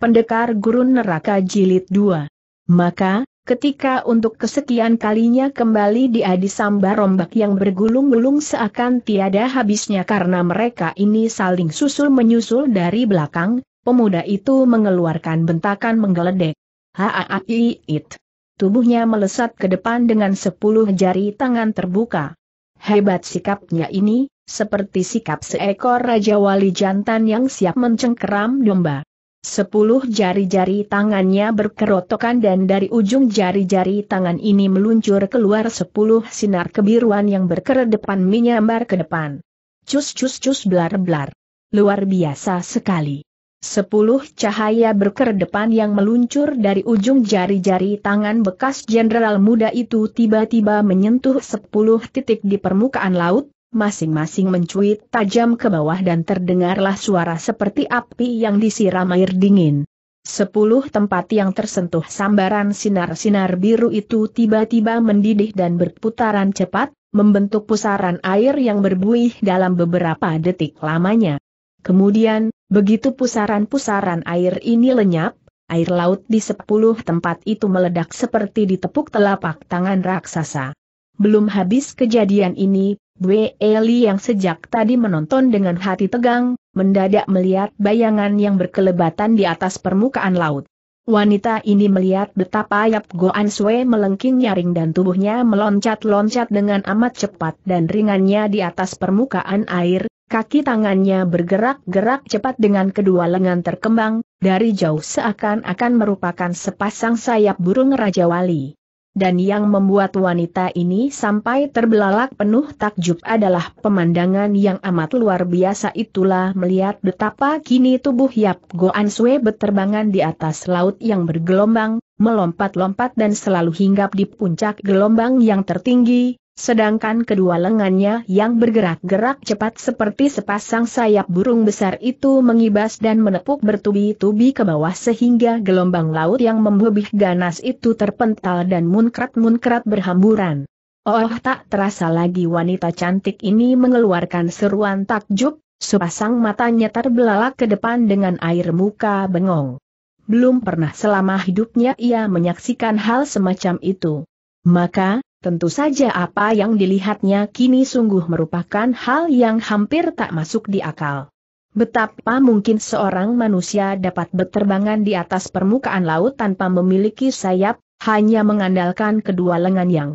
Pendekar Gurun Neraka Jilid 2. Maka, ketika untuk kesekian kalinya kembali dia disambar rombak yang bergulung-gulung seakan tiada habisnya karena mereka ini saling susul-menyusul dari belakang, pemuda itu mengeluarkan bentakan menggeledek. Haaaiit. Tubuhnya melesat ke depan dengan sepuluh jari tangan terbuka. Hebat sikapnya ini, seperti sikap seekor Raja Wali Jantan yang siap mencengkeram domba. Sepuluh jari-jari tangannya berkerotokan dan dari ujung jari-jari tangan ini meluncur keluar sepuluh sinar kebiruan yang berkeredepan menyambar ke depan. Cus cus cus blar blar. Luar biasa sekali. Sepuluh cahaya berkeredepan yang meluncur dari ujung jari-jari tangan bekas jenderal muda itu tiba-tiba menyentuh sepuluh titik di permukaan laut, masing-masing mencuit tajam ke bawah dan terdengarlah suara seperti api yang disiram air dingin. Sepuluh tempat yang tersentuh sambaran sinar-sinar biru itu tiba-tiba mendidih dan berputaran cepat, membentuk pusaran air yang berbuih dalam beberapa detik lamanya. Kemudian, begitu pusaran-pusaran air ini lenyap, air laut di sepuluh tempat itu meledak seperti ditepuk telapak tangan raksasa. Belum habis kejadian ini, Bwe Eli yang sejak tadi menonton dengan hati tegang, mendadak melihat bayangan yang berkelebatan di atas permukaan laut. Wanita ini melihat betapa Yap Goan Sue melengking nyaring dan tubuhnya meloncat-loncat dengan amat cepat dan ringannya di atas permukaan air, kaki tangannya bergerak-gerak cepat dengan kedua lengan terkembang, dari jauh seakan-akan merupakan sepasang sayap burung Raja Wali dan yang membuat wanita ini sampai terbelalak penuh takjub adalah pemandangan yang amat luar biasa itulah melihat betapa kini tubuh Yap Goan Sue berterbangan di atas laut yang bergelombang, melompat-lompat dan selalu hinggap di puncak gelombang yang tertinggi, Sedangkan kedua lengannya yang bergerak-gerak cepat seperti sepasang sayap burung besar itu mengibas dan menepuk bertubi-tubi ke bawah sehingga gelombang laut yang membebih ganas itu terpental dan munkrat-munkrat berhamburan. Oh tak terasa lagi wanita cantik ini mengeluarkan seruan takjub, sepasang matanya terbelalak ke depan dengan air muka bengong. Belum pernah selama hidupnya ia menyaksikan hal semacam itu. Maka, Tentu saja apa yang dilihatnya kini sungguh merupakan hal yang hampir tak masuk di akal. Betapa mungkin seorang manusia dapat berterbangan di atas permukaan laut tanpa memiliki sayap, hanya mengandalkan kedua lengan yang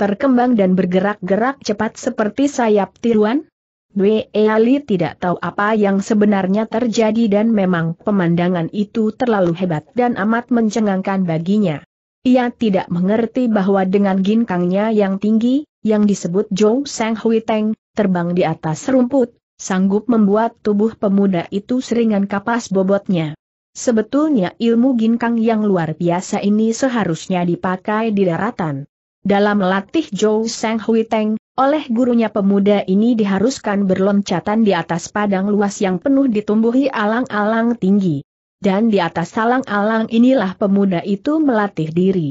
terkembang dan bergerak-gerak cepat seperti sayap tiruan? Dwe Ali tidak tahu apa yang sebenarnya terjadi dan memang pemandangan itu terlalu hebat dan amat mencengangkan baginya. Ia tidak mengerti bahwa dengan ginkangnya yang tinggi, yang disebut Zhou Sang Hui Teng, terbang di atas rumput, sanggup membuat tubuh pemuda itu seringan kapas bobotnya. Sebetulnya ilmu ginkang yang luar biasa ini seharusnya dipakai di daratan. Dalam latih Zhou Sang Hui Teng, oleh gurunya pemuda ini diharuskan berloncatan di atas padang luas yang penuh ditumbuhi alang-alang tinggi dan di atas salang-alang inilah pemuda itu melatih diri.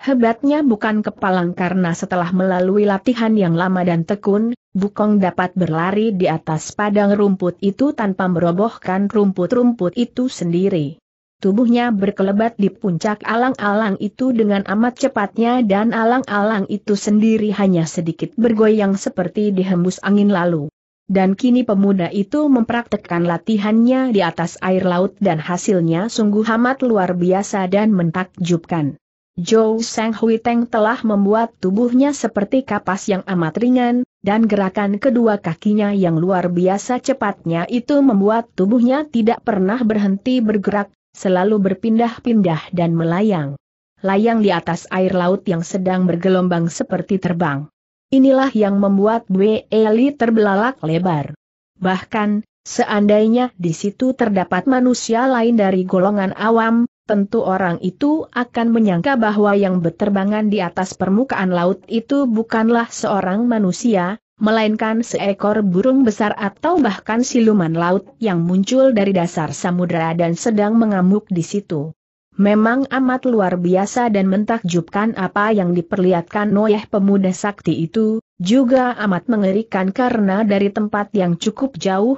Hebatnya bukan kepalang karena setelah melalui latihan yang lama dan tekun, Bukong dapat berlari di atas padang rumput itu tanpa merobohkan rumput-rumput itu sendiri. Tubuhnya berkelebat di puncak alang-alang itu dengan amat cepatnya dan alang-alang itu sendiri hanya sedikit bergoyang seperti dihembus angin lalu dan kini pemuda itu mempraktekkan latihannya di atas air laut dan hasilnya sungguh amat luar biasa dan mentakjubkan. Zhou Sang Hui Teng telah membuat tubuhnya seperti kapas yang amat ringan, dan gerakan kedua kakinya yang luar biasa cepatnya itu membuat tubuhnya tidak pernah berhenti bergerak, selalu berpindah-pindah dan melayang. Layang di atas air laut yang sedang bergelombang seperti terbang. Inilah yang membuat Bue Eli terbelalak lebar. Bahkan, seandainya di situ terdapat manusia lain dari golongan awam, tentu orang itu akan menyangka bahwa yang berterbangan di atas permukaan laut itu bukanlah seorang manusia, melainkan seekor burung besar atau bahkan siluman laut yang muncul dari dasar samudera dan sedang mengamuk di situ. Memang amat luar biasa dan mentakjubkan apa yang diperlihatkan Noyeh pemuda sakti itu, juga amat mengerikan karena dari tempat yang cukup jauh,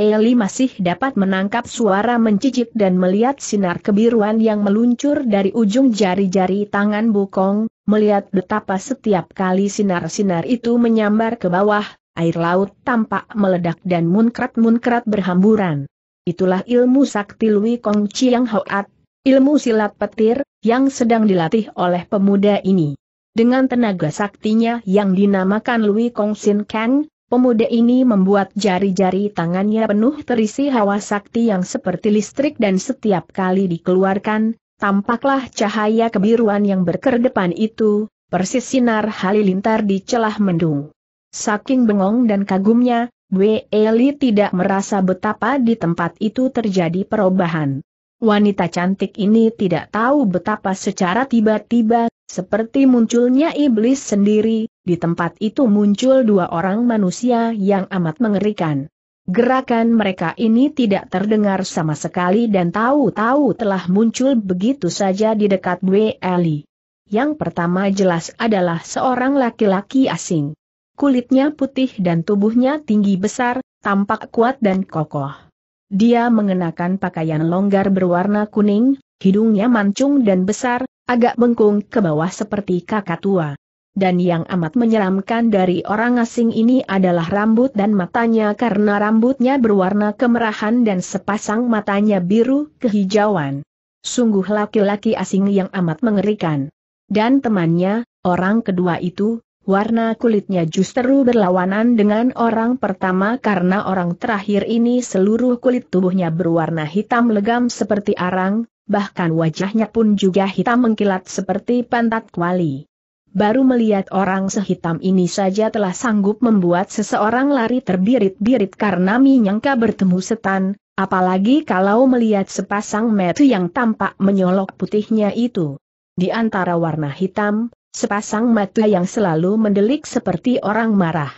Eli masih dapat menangkap suara mencicik dan melihat sinar kebiruan yang meluncur dari ujung jari-jari tangan Bukong, melihat betapa setiap kali sinar-sinar itu menyambar ke bawah, air laut tampak meledak dan munkrat-munkrat berhamburan. Itulah ilmu sakti Lui Kong Chiang Hoat, ilmu silat petir, yang sedang dilatih oleh pemuda ini. Dengan tenaga saktinya yang dinamakan Lui Kong Sin Kang, pemuda ini membuat jari-jari tangannya penuh terisi hawa sakti yang seperti listrik dan setiap kali dikeluarkan, tampaklah cahaya kebiruan yang berkedepan itu, persis sinar halilintar di celah mendung. Saking bengong dan kagumnya, Wei Eli tidak merasa betapa di tempat itu terjadi perubahan. Wanita cantik ini tidak tahu betapa secara tiba-tiba, seperti munculnya iblis sendiri, di tempat itu muncul dua orang manusia yang amat mengerikan. Gerakan mereka ini tidak terdengar sama sekali dan tahu-tahu telah muncul begitu saja di dekat Dwe Eli. Yang pertama jelas adalah seorang laki-laki asing. Kulitnya putih dan tubuhnya tinggi besar, tampak kuat dan kokoh. Dia mengenakan pakaian longgar berwarna kuning, hidungnya mancung dan besar, agak bengkung ke bawah seperti kakak tua. Dan yang amat menyeramkan dari orang asing ini adalah rambut dan matanya karena rambutnya berwarna kemerahan dan sepasang matanya biru kehijauan. Sungguh laki-laki asing yang amat mengerikan. Dan temannya, orang kedua itu, warna kulitnya justru berlawanan dengan orang pertama karena orang terakhir ini seluruh kulit tubuhnya berwarna hitam legam seperti arang, bahkan wajahnya pun juga hitam mengkilat seperti pantat kuali. Baru melihat orang sehitam ini saja telah sanggup membuat seseorang lari terbirit-birit karena menyangka bertemu setan, apalagi kalau melihat sepasang metu yang tampak menyolok putihnya itu. Di antara warna hitam, Sepasang mata yang selalu mendelik seperti orang marah.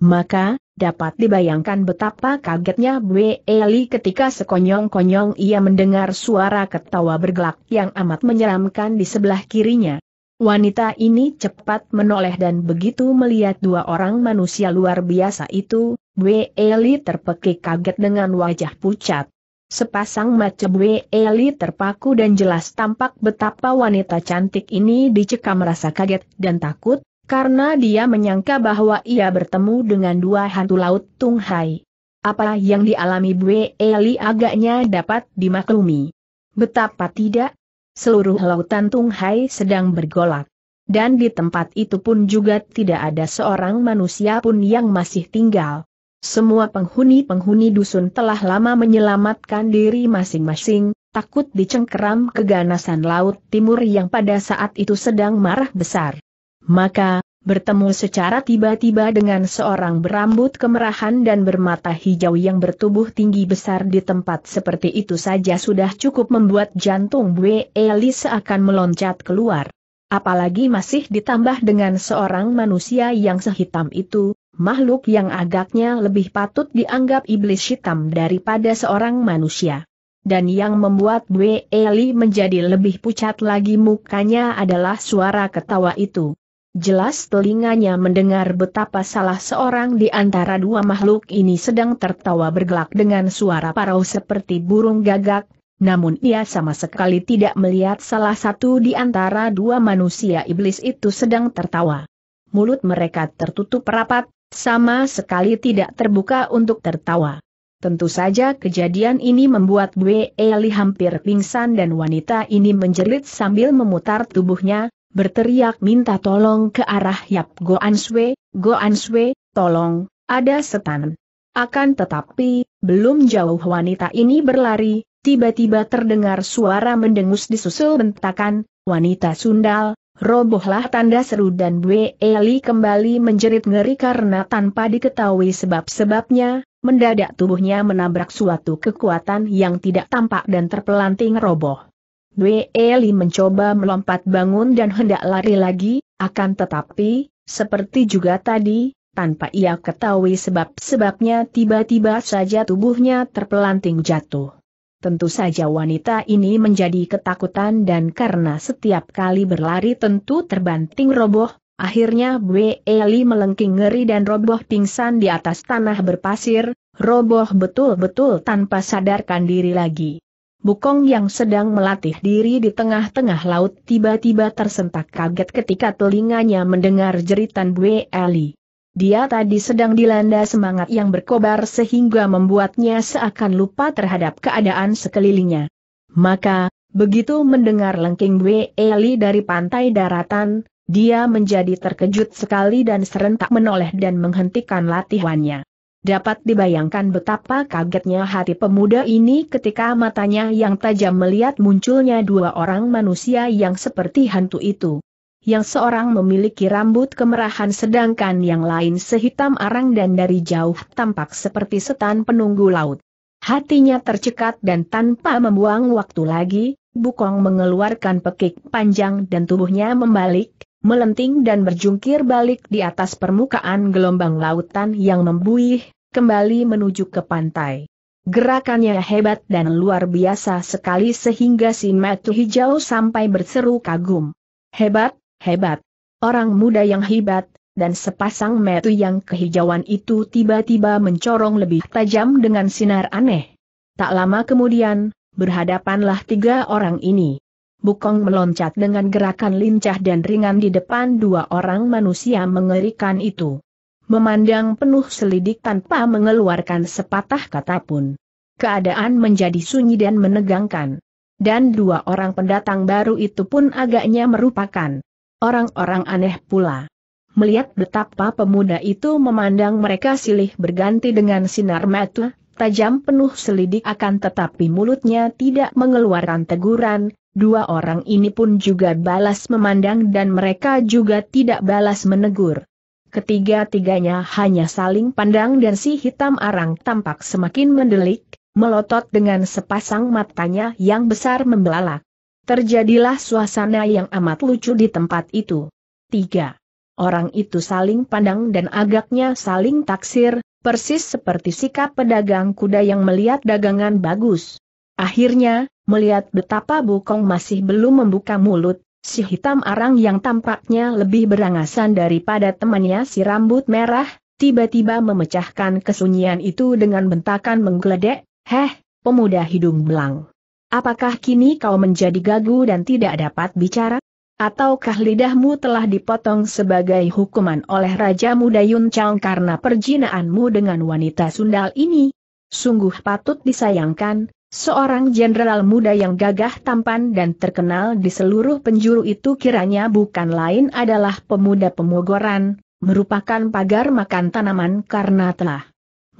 Maka, dapat dibayangkan betapa kagetnya Bwe Eli ketika sekonyong-konyong ia mendengar suara ketawa bergelak yang amat menyeramkan di sebelah kirinya. Wanita ini cepat menoleh dan begitu melihat dua orang manusia luar biasa itu, Bwe Eli terpekik kaget dengan wajah pucat. Sepasang mata Eli terpaku dan jelas tampak betapa wanita cantik ini dicekam merasa kaget dan takut, karena dia menyangka bahwa ia bertemu dengan dua hantu laut Tung Hai. Apa yang dialami Bue Eli agaknya dapat dimaklumi. Betapa tidak, seluruh lautan Tung Hai sedang bergolak. Dan di tempat itu pun juga tidak ada seorang manusia pun yang masih tinggal. Semua penghuni-penghuni dusun telah lama menyelamatkan diri masing-masing, takut dicengkeram keganasan laut timur yang pada saat itu sedang marah besar. Maka, bertemu secara tiba-tiba dengan seorang berambut kemerahan dan bermata hijau yang bertubuh tinggi besar di tempat seperti itu saja sudah cukup membuat jantung Bue Eli seakan meloncat keluar. Apalagi masih ditambah dengan seorang manusia yang sehitam itu, makhluk yang agaknya lebih patut dianggap iblis hitam daripada seorang manusia. Dan yang membuat Dwe Eli menjadi lebih pucat lagi mukanya adalah suara ketawa itu. Jelas telinganya mendengar betapa salah seorang di antara dua makhluk ini sedang tertawa bergelak dengan suara parau seperti burung gagak, namun ia sama sekali tidak melihat salah satu di antara dua manusia iblis itu sedang tertawa. Mulut mereka tertutup rapat, sama sekali tidak terbuka untuk tertawa. Tentu saja kejadian ini membuat Bu Eli hampir pingsan dan wanita ini menjerit sambil memutar tubuhnya, berteriak minta tolong ke arah Yap Goan Swe, Goan Swe, tolong, ada setan. Akan tetapi, belum jauh wanita ini berlari, tiba-tiba terdengar suara mendengus disusul bentakan, wanita sundal, Robohlah tanda seru dan Bue Eli kembali menjerit ngeri karena tanpa diketahui sebab-sebabnya, mendadak tubuhnya menabrak suatu kekuatan yang tidak tampak dan terpelanting roboh. Bue Eli mencoba melompat bangun dan hendak lari lagi, akan tetapi, seperti juga tadi, tanpa ia ketahui sebab-sebabnya tiba-tiba saja tubuhnya terpelanting jatuh. Tentu saja wanita ini menjadi ketakutan dan karena setiap kali berlari tentu terbanting roboh, akhirnya B. Eli melengking ngeri dan roboh pingsan di atas tanah berpasir, roboh betul-betul tanpa sadarkan diri lagi. Bukong yang sedang melatih diri di tengah-tengah laut tiba-tiba tersentak kaget ketika telinganya mendengar jeritan B. Eli. Dia tadi sedang dilanda semangat yang berkobar sehingga membuatnya seakan lupa terhadap keadaan sekelilingnya. Maka, begitu mendengar lengking Wei Eli dari pantai daratan, dia menjadi terkejut sekali dan serentak menoleh dan menghentikan latihannya. Dapat dibayangkan betapa kagetnya hati pemuda ini ketika matanya yang tajam melihat munculnya dua orang manusia yang seperti hantu itu yang seorang memiliki rambut kemerahan sedangkan yang lain sehitam arang dan dari jauh tampak seperti setan penunggu laut. Hatinya tercekat dan tanpa membuang waktu lagi, Bukong mengeluarkan pekik panjang dan tubuhnya membalik, melenting dan berjungkir balik di atas permukaan gelombang lautan yang membuih, kembali menuju ke pantai. Gerakannya hebat dan luar biasa sekali sehingga si matu hijau sampai berseru kagum. Hebat, hebat. Orang muda yang hebat, dan sepasang metu yang kehijauan itu tiba-tiba mencorong lebih tajam dengan sinar aneh. Tak lama kemudian, berhadapanlah tiga orang ini. Bukong meloncat dengan gerakan lincah dan ringan di depan dua orang manusia mengerikan itu. Memandang penuh selidik tanpa mengeluarkan sepatah kata pun. Keadaan menjadi sunyi dan menegangkan. Dan dua orang pendatang baru itu pun agaknya merupakan Orang-orang aneh pula. Melihat betapa pemuda itu memandang mereka silih berganti dengan sinar mata, tajam penuh selidik akan tetapi mulutnya tidak mengeluarkan teguran, dua orang ini pun juga balas memandang dan mereka juga tidak balas menegur. Ketiga-tiganya hanya saling pandang dan si hitam arang tampak semakin mendelik, melotot dengan sepasang matanya yang besar membelalak. Terjadilah suasana yang amat lucu di tempat itu. 3. Orang itu saling pandang dan agaknya saling taksir, persis seperti sikap pedagang kuda yang melihat dagangan bagus. Akhirnya, melihat betapa Bukong masih belum membuka mulut, si hitam arang yang tampaknya lebih berangasan daripada temannya si rambut merah, tiba-tiba memecahkan kesunyian itu dengan bentakan menggeledek, Heh, pemuda hidung belang. Apakah kini kau menjadi gagu dan tidak dapat bicara? Ataukah lidahmu telah dipotong sebagai hukuman oleh Raja Muda Yun Chang karena perjinaanmu dengan wanita sundal ini? Sungguh patut disayangkan, seorang jenderal muda yang gagah tampan dan terkenal di seluruh penjuru itu kiranya bukan lain adalah pemuda pemogoran, merupakan pagar makan tanaman karena telah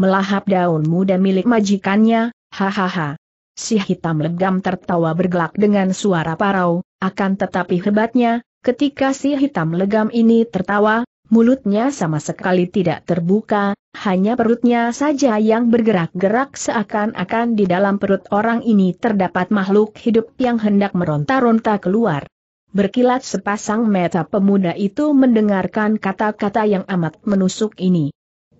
melahap daun muda milik majikannya, hahaha si hitam legam tertawa bergelak dengan suara parau, akan tetapi hebatnya, ketika si hitam legam ini tertawa, mulutnya sama sekali tidak terbuka, hanya perutnya saja yang bergerak-gerak seakan-akan di dalam perut orang ini terdapat makhluk hidup yang hendak meronta-ronta keluar. Berkilat sepasang mata pemuda itu mendengarkan kata-kata yang amat menusuk ini.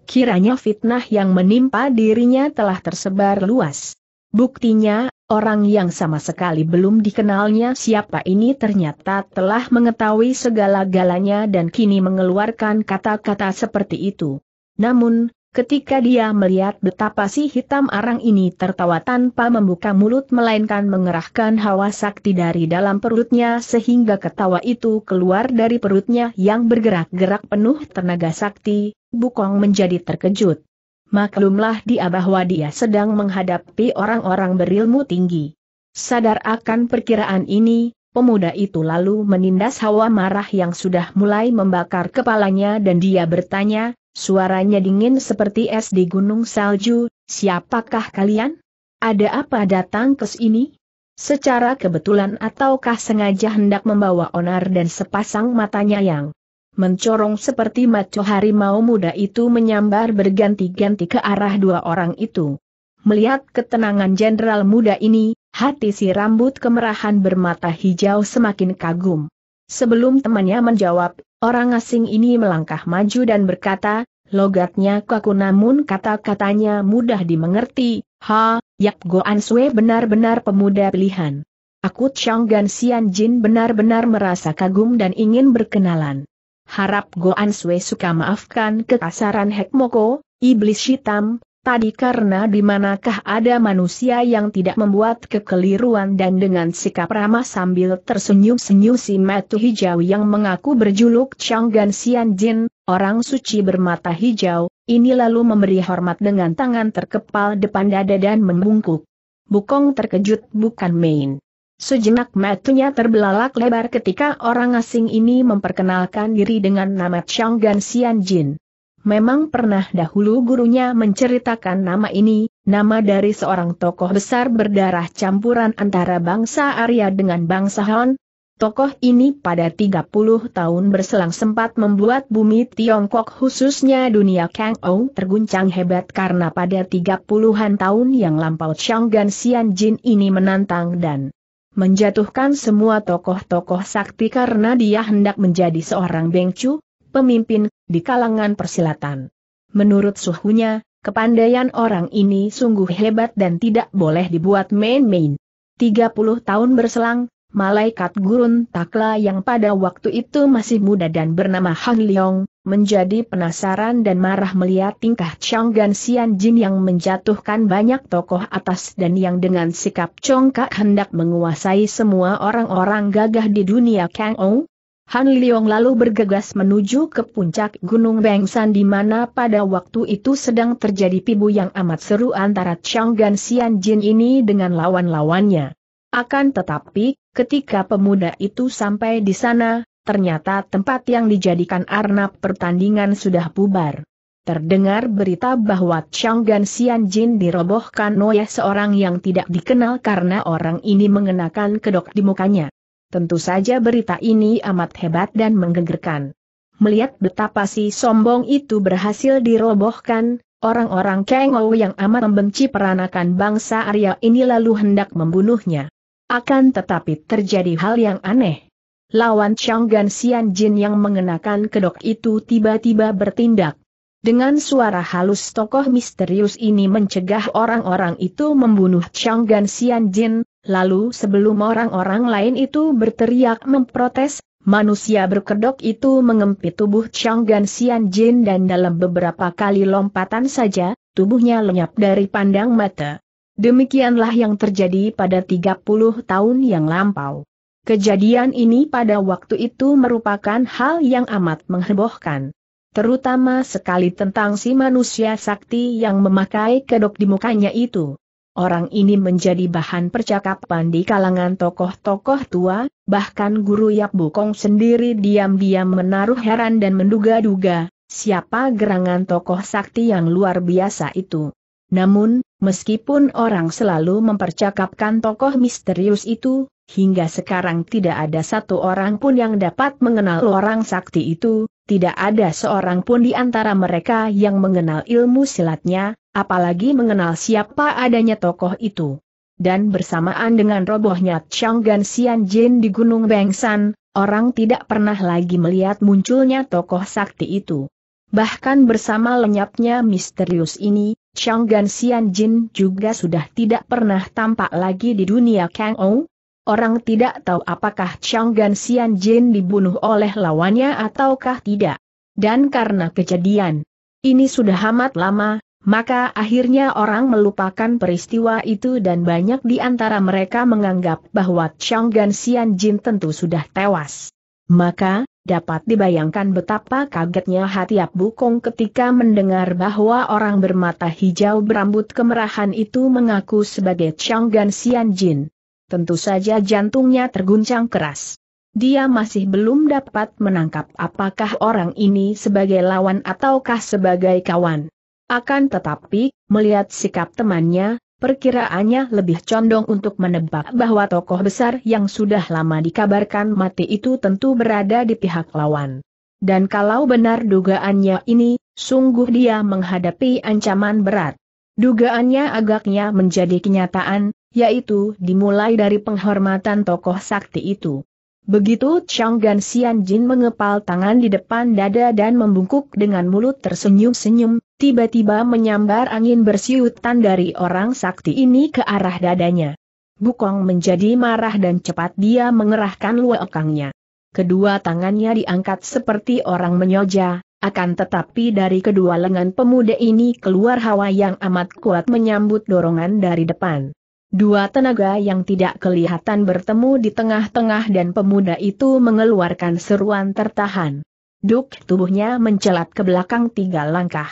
Kiranya fitnah yang menimpa dirinya telah tersebar luas. Buktinya, orang yang sama sekali belum dikenalnya siapa ini ternyata telah mengetahui segala-galanya dan kini mengeluarkan kata-kata seperti itu. Namun, ketika dia melihat betapa si hitam arang ini tertawa tanpa membuka mulut melainkan mengerahkan hawa sakti dari dalam perutnya sehingga ketawa itu keluar dari perutnya yang bergerak-gerak penuh tenaga sakti, Bukong menjadi terkejut maklumlah dia bahwa dia sedang menghadapi orang-orang berilmu tinggi. Sadar akan perkiraan ini, pemuda itu lalu menindas hawa marah yang sudah mulai membakar kepalanya dan dia bertanya, suaranya dingin seperti es di gunung salju, siapakah kalian? Ada apa datang ke sini? Secara kebetulan ataukah sengaja hendak membawa onar dan sepasang matanya yang mencorong seperti maco harimau muda itu menyambar berganti-ganti ke arah dua orang itu. Melihat ketenangan jenderal muda ini, hati si rambut kemerahan bermata hijau semakin kagum. Sebelum temannya menjawab, orang asing ini melangkah maju dan berkata, logatnya kaku namun kata-katanya mudah dimengerti, ha, Yap Goan Sue benar-benar pemuda pilihan. Aku Chang Gan Sian Jin benar-benar merasa kagum dan ingin berkenalan harap Goan Sue suka maafkan kekasaran Hekmoko, iblis hitam, tadi karena di manakah ada manusia yang tidak membuat kekeliruan dan dengan sikap ramah sambil tersenyum-senyum si metu hijau yang mengaku berjuluk Changgan Sian Jin, orang suci bermata hijau, ini lalu memberi hormat dengan tangan terkepal depan dada dan membungkuk. Bukong terkejut bukan main. Sejenak matanya terbelalak lebar ketika orang asing ini memperkenalkan diri dengan nama Chang Gan Xian Jin. Memang pernah dahulu gurunya menceritakan nama ini, nama dari seorang tokoh besar berdarah campuran antara bangsa Arya dengan bangsa Han. Tokoh ini pada 30 tahun berselang sempat membuat bumi Tiongkok khususnya dunia Kang Ou terguncang hebat karena pada 30-an tahun yang lampau Chang Gan Xian Jin ini menantang dan menjatuhkan semua tokoh-tokoh sakti karena dia hendak menjadi seorang bengcu, pemimpin, di kalangan persilatan. Menurut suhunya, kepandaian orang ini sungguh hebat dan tidak boleh dibuat main-main. 30 tahun berselang, malaikat gurun takla yang pada waktu itu masih muda dan bernama Han Leong, menjadi penasaran dan marah melihat tingkah Gan Sian Jin yang menjatuhkan banyak tokoh atas dan yang dengan sikap congkak hendak menguasai semua orang-orang gagah di dunia Kang Ou. Han Liong lalu bergegas menuju ke puncak Gunung Bengsan di mana pada waktu itu sedang terjadi pibu yang amat seru antara Gan Sian Jin ini dengan lawan-lawannya. Akan tetapi, ketika pemuda itu sampai di sana, ternyata tempat yang dijadikan arnab pertandingan sudah bubar. Terdengar berita bahwa Chang Changgan Jin dirobohkan oleh seorang yang tidak dikenal karena orang ini mengenakan kedok di mukanya. Tentu saja berita ini amat hebat dan menggegerkan. Melihat betapa si sombong itu berhasil dirobohkan, orang-orang Kengou yang amat membenci peranakan bangsa Arya ini lalu hendak membunuhnya. Akan tetapi terjadi hal yang aneh lawan Gan Xian Jin yang mengenakan kedok itu tiba-tiba bertindak. Dengan suara halus tokoh misterius ini mencegah orang-orang itu membunuh Gan Xian Jin, lalu sebelum orang-orang lain itu berteriak memprotes, manusia berkedok itu mengempit tubuh Gan Xian Jin dan dalam beberapa kali lompatan saja, tubuhnya lenyap dari pandang mata. Demikianlah yang terjadi pada 30 tahun yang lampau. Kejadian ini pada waktu itu merupakan hal yang amat menghebohkan. Terutama sekali tentang si manusia sakti yang memakai kedok di mukanya itu. Orang ini menjadi bahan percakapan di kalangan tokoh-tokoh tua, bahkan guru Yap Bukong sendiri diam-diam menaruh heran dan menduga-duga, siapa gerangan tokoh sakti yang luar biasa itu. Namun, meskipun orang selalu mempercakapkan tokoh misterius itu, hingga sekarang tidak ada satu orang pun yang dapat mengenal orang sakti itu, tidak ada seorang pun di antara mereka yang mengenal ilmu silatnya, apalagi mengenal siapa adanya tokoh itu. Dan bersamaan dengan robohnya Changgan Xian Jin di Gunung Bengsan, orang tidak pernah lagi melihat munculnya tokoh sakti itu. Bahkan bersama lenyapnya misterius ini, Chang Gansian Jin juga sudah tidak pernah tampak lagi di dunia Kang Ou. Orang tidak tahu apakah Chang Gansian Jin dibunuh oleh lawannya ataukah tidak. Dan karena kejadian ini sudah amat lama, maka akhirnya orang melupakan peristiwa itu dan banyak di antara mereka menganggap bahwa Chang Gansian Jin tentu sudah tewas. Maka, dapat dibayangkan betapa kagetnya hati Abu Kong ketika mendengar bahwa orang bermata hijau berambut kemerahan itu mengaku sebagai Chang Gan Xian Jin. Tentu saja jantungnya terguncang keras. Dia masih belum dapat menangkap apakah orang ini sebagai lawan ataukah sebagai kawan. Akan tetapi, melihat sikap temannya, Perkiraannya lebih condong untuk menebak bahwa tokoh besar yang sudah lama dikabarkan mati itu tentu berada di pihak lawan. Dan kalau benar dugaannya ini, sungguh dia menghadapi ancaman berat. Dugaannya agaknya menjadi kenyataan, yaitu dimulai dari penghormatan tokoh sakti itu. Begitu Chang Gan Xian Jin mengepal tangan di depan dada dan membungkuk dengan mulut tersenyum-senyum, tiba-tiba menyambar angin bersiutan dari orang sakti ini ke arah dadanya. Bukong menjadi marah dan cepat dia mengerahkan luekangnya. Kedua tangannya diangkat seperti orang menyoja, akan tetapi dari kedua lengan pemuda ini keluar hawa yang amat kuat menyambut dorongan dari depan. Dua tenaga yang tidak kelihatan bertemu di tengah-tengah dan pemuda itu mengeluarkan seruan tertahan. Duk tubuhnya mencelat ke belakang tiga langkah.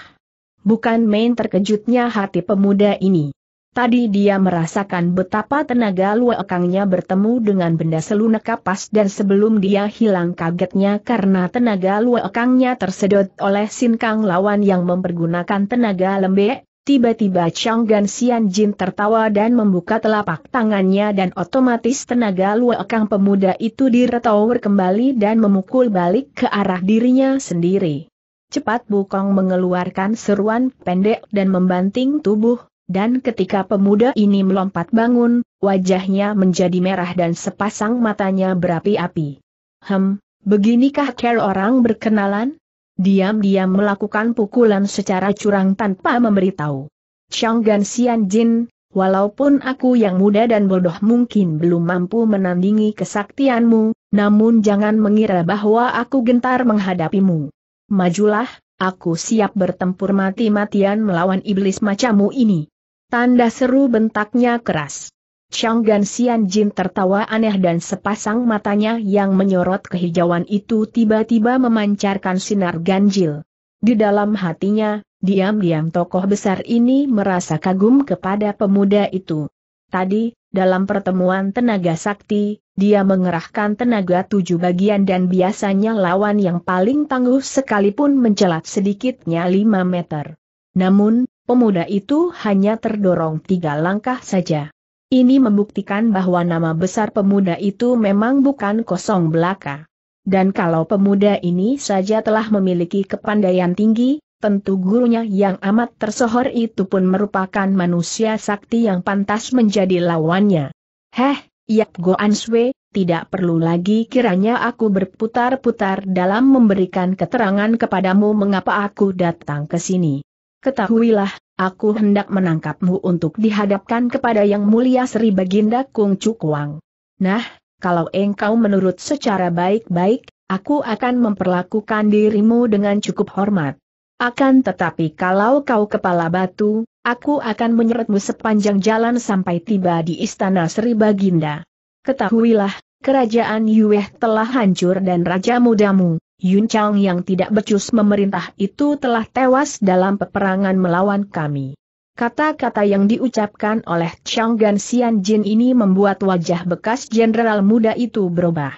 Bukan main terkejutnya hati pemuda ini. Tadi dia merasakan betapa tenaga luekangnya bertemu dengan benda selunak kapas dan sebelum dia hilang kagetnya karena tenaga luekangnya tersedot oleh sinkang lawan yang mempergunakan tenaga lembek, Tiba-tiba Chang Gan Xian Jin tertawa dan membuka telapak tangannya dan otomatis tenaga luakang pemuda itu diretower kembali dan memukul balik ke arah dirinya sendiri. Cepat Bukong mengeluarkan seruan pendek dan membanting tubuh, dan ketika pemuda ini melompat bangun, wajahnya menjadi merah dan sepasang matanya berapi-api. Hem, beginikah care orang berkenalan? diam-diam melakukan pukulan secara curang tanpa memberitahu. Gan Xian Jin, walaupun aku yang muda dan bodoh mungkin belum mampu menandingi kesaktianmu, namun jangan mengira bahwa aku gentar menghadapimu. Majulah, aku siap bertempur mati-matian melawan iblis macammu ini. Tanda seru bentaknya keras. Chang Gan Xian Jin tertawa aneh dan sepasang matanya yang menyorot kehijauan itu tiba-tiba memancarkan sinar ganjil. Di dalam hatinya, diam-diam tokoh besar ini merasa kagum kepada pemuda itu. Tadi, dalam pertemuan tenaga sakti, dia mengerahkan tenaga tujuh bagian dan biasanya lawan yang paling tangguh sekalipun mencelat sedikitnya lima meter. Namun, pemuda itu hanya terdorong tiga langkah saja. Ini membuktikan bahwa nama besar pemuda itu memang bukan kosong belaka. Dan kalau pemuda ini saja telah memiliki kepandaian tinggi, tentu gurunya yang amat tersohor itu pun merupakan manusia sakti yang pantas menjadi lawannya. Heh, Yap go answe, tidak perlu lagi kiranya aku berputar-putar dalam memberikan keterangan kepadamu mengapa aku datang ke sini. Ketahuilah, aku hendak menangkapmu untuk dihadapkan kepada Yang Mulia Sri Baginda Kung Chukwang. Nah, kalau engkau menurut secara baik-baik, aku akan memperlakukan dirimu dengan cukup hormat. Akan tetapi kalau kau kepala batu, aku akan menyeretmu sepanjang jalan sampai tiba di istana Sri Baginda. Ketahuilah, kerajaan Yueh telah hancur dan raja mudamu, Yun Chang yang tidak becus memerintah itu telah tewas dalam peperangan melawan kami. Kata-kata yang diucapkan oleh Chang Gan Xian Jin ini membuat wajah bekas jenderal muda itu berubah.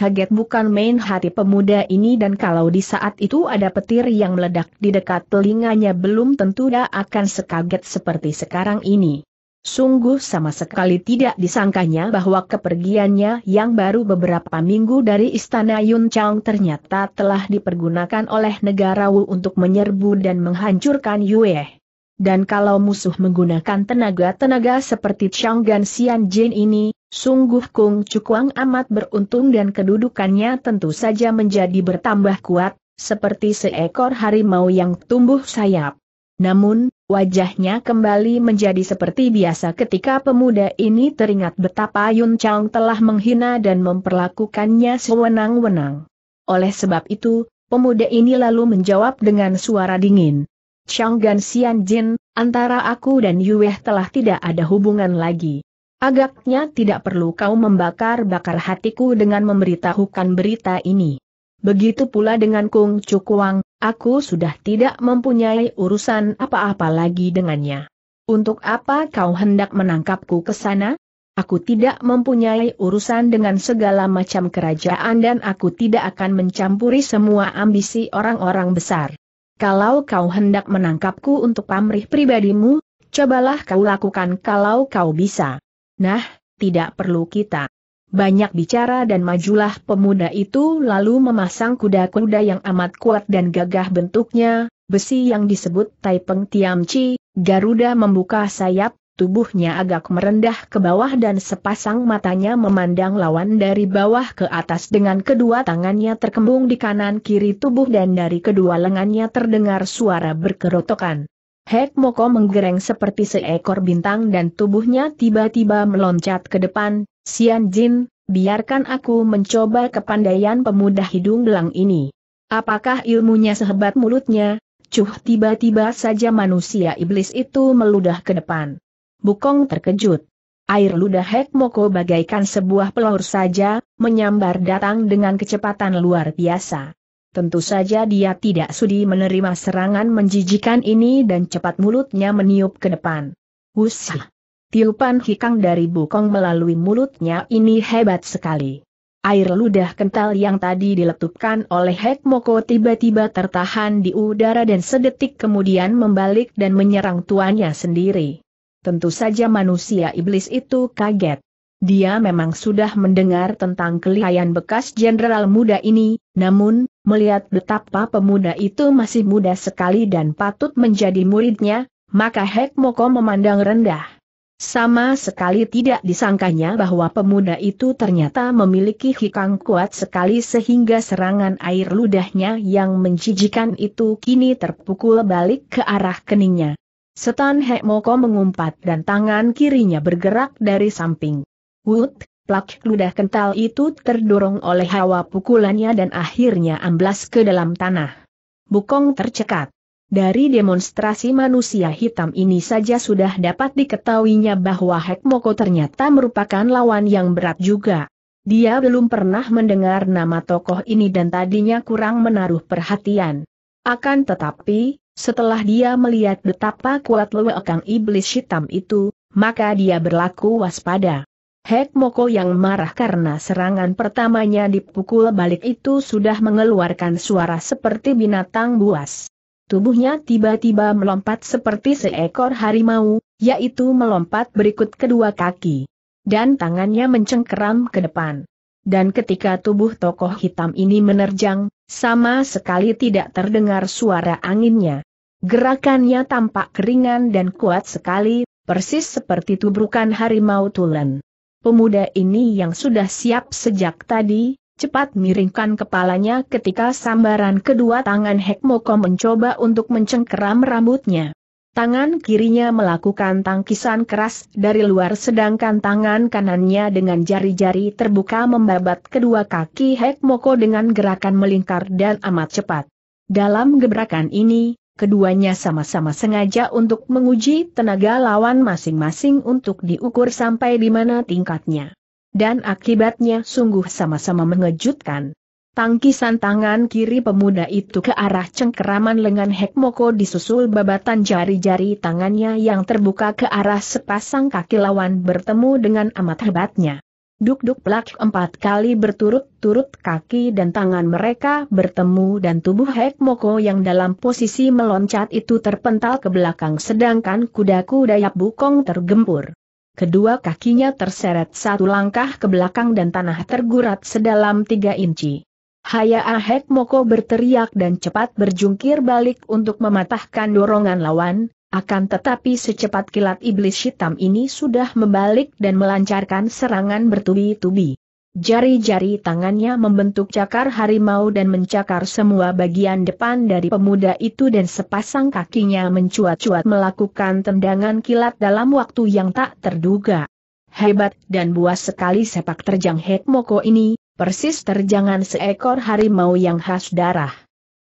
Kaget bukan main hati pemuda ini dan kalau di saat itu ada petir yang meledak di dekat telinganya belum tentu dia akan sekaget seperti sekarang ini. Sungguh sama sekali tidak disangkanya bahwa kepergiannya yang baru beberapa minggu dari istana Yun Chang ternyata telah dipergunakan oleh negara Wu untuk menyerbu dan menghancurkan Yue. Dan kalau musuh menggunakan tenaga-tenaga seperti Chang Gan Xian Jin ini, sungguh Kung Cukuang amat beruntung dan kedudukannya tentu saja menjadi bertambah kuat, seperti seekor harimau yang tumbuh sayap. Namun, Wajahnya kembali menjadi seperti biasa ketika pemuda ini teringat betapa Yun Chang telah menghina dan memperlakukannya sewenang-wenang. Oleh sebab itu, pemuda ini lalu menjawab dengan suara dingin. Chang Gan Xian Jin, antara aku dan Yueh telah tidak ada hubungan lagi. Agaknya tidak perlu kau membakar-bakar hatiku dengan memberitahukan berita ini. Begitu pula dengan Kung Kuang, Aku sudah tidak mempunyai urusan apa-apa lagi dengannya. Untuk apa kau hendak menangkapku ke sana? Aku tidak mempunyai urusan dengan segala macam kerajaan dan aku tidak akan mencampuri semua ambisi orang-orang besar. Kalau kau hendak menangkapku untuk pamrih pribadimu, cobalah kau lakukan kalau kau bisa. Nah, tidak perlu kita banyak bicara dan majulah pemuda itu lalu memasang kuda-kuda yang amat kuat dan gagah bentuknya, besi yang disebut Taipeng Tiamci, Garuda membuka sayap, tubuhnya agak merendah ke bawah dan sepasang matanya memandang lawan dari bawah ke atas dengan kedua tangannya terkembung di kanan kiri tubuh dan dari kedua lengannya terdengar suara berkerotokan. Hek Moko menggereng seperti seekor bintang dan tubuhnya tiba-tiba meloncat ke depan, Sian Jin, biarkan aku mencoba kepandaian pemuda hidung belang ini. Apakah ilmunya sehebat mulutnya? Cuh tiba-tiba saja manusia iblis itu meludah ke depan. Bukong terkejut. Air ludah Hek Moko bagaikan sebuah pelor saja, menyambar datang dengan kecepatan luar biasa. Tentu saja dia tidak sudi menerima serangan menjijikan ini dan cepat mulutnya meniup ke depan. Usah! Tiupan hikang dari bukong melalui mulutnya ini hebat sekali. Air ludah kental yang tadi diletupkan oleh Hek Moko tiba-tiba tertahan di udara dan sedetik kemudian membalik dan menyerang tuannya sendiri. Tentu saja manusia iblis itu kaget. Dia memang sudah mendengar tentang kelihayan bekas jenderal muda ini, namun, melihat betapa pemuda itu masih muda sekali dan patut menjadi muridnya, maka Hek Moko memandang rendah. Sama sekali tidak disangkanya bahwa pemuda itu ternyata memiliki hikang kuat sekali sehingga serangan air ludahnya yang menjijikan itu kini terpukul balik ke arah keningnya. Setan Hekmoko mengumpat dan tangan kirinya bergerak dari samping. Wut, plak ludah kental itu terdorong oleh hawa pukulannya dan akhirnya amblas ke dalam tanah. Bukong tercekat. Dari demonstrasi manusia hitam ini saja sudah dapat diketahuinya bahwa Hekmoko ternyata merupakan lawan yang berat juga. Dia belum pernah mendengar nama tokoh ini dan tadinya kurang menaruh perhatian. Akan tetapi, setelah dia melihat betapa kuat lewekang iblis hitam itu, maka dia berlaku waspada. Hek Moko yang marah karena serangan pertamanya dipukul balik itu sudah mengeluarkan suara seperti binatang buas. Tubuhnya tiba-tiba melompat seperti seekor harimau, yaitu melompat berikut kedua kaki. Dan tangannya mencengkeram ke depan. Dan ketika tubuh tokoh hitam ini menerjang, sama sekali tidak terdengar suara anginnya. Gerakannya tampak keringan dan kuat sekali, persis seperti tubrukan harimau tulen. Pemuda ini yang sudah siap sejak tadi, cepat miringkan kepalanya ketika sambaran kedua tangan Hekmoko mencoba untuk mencengkeram rambutnya. Tangan kirinya melakukan tangkisan keras dari luar sedangkan tangan kanannya dengan jari-jari terbuka membabat kedua kaki Hekmoko dengan gerakan melingkar dan amat cepat. Dalam gebrakan ini, keduanya sama-sama sengaja untuk menguji tenaga lawan masing-masing untuk diukur sampai di mana tingkatnya dan akibatnya sungguh sama-sama mengejutkan. Tangkisan tangan kiri pemuda itu ke arah cengkeraman lengan Hekmoko disusul babatan jari-jari tangannya yang terbuka ke arah sepasang kaki lawan bertemu dengan amat hebatnya. Duk-duk plak empat kali berturut-turut kaki dan tangan mereka bertemu dan tubuh Hekmoko yang dalam posisi meloncat itu terpental ke belakang sedangkan kuda-kuda Yap Bukong tergempur kedua kakinya terseret satu langkah ke belakang dan tanah tergurat sedalam tiga inci. Haya Ahek Moko berteriak dan cepat berjungkir balik untuk mematahkan dorongan lawan, akan tetapi secepat kilat iblis hitam ini sudah membalik dan melancarkan serangan bertubi-tubi. Jari-jari tangannya membentuk cakar harimau dan mencakar semua bagian depan dari pemuda itu dan sepasang kakinya mencuat-cuat melakukan tendangan kilat dalam waktu yang tak terduga. Hebat dan buas sekali sepak terjang Hekmoko ini, persis terjangan seekor harimau yang khas darah.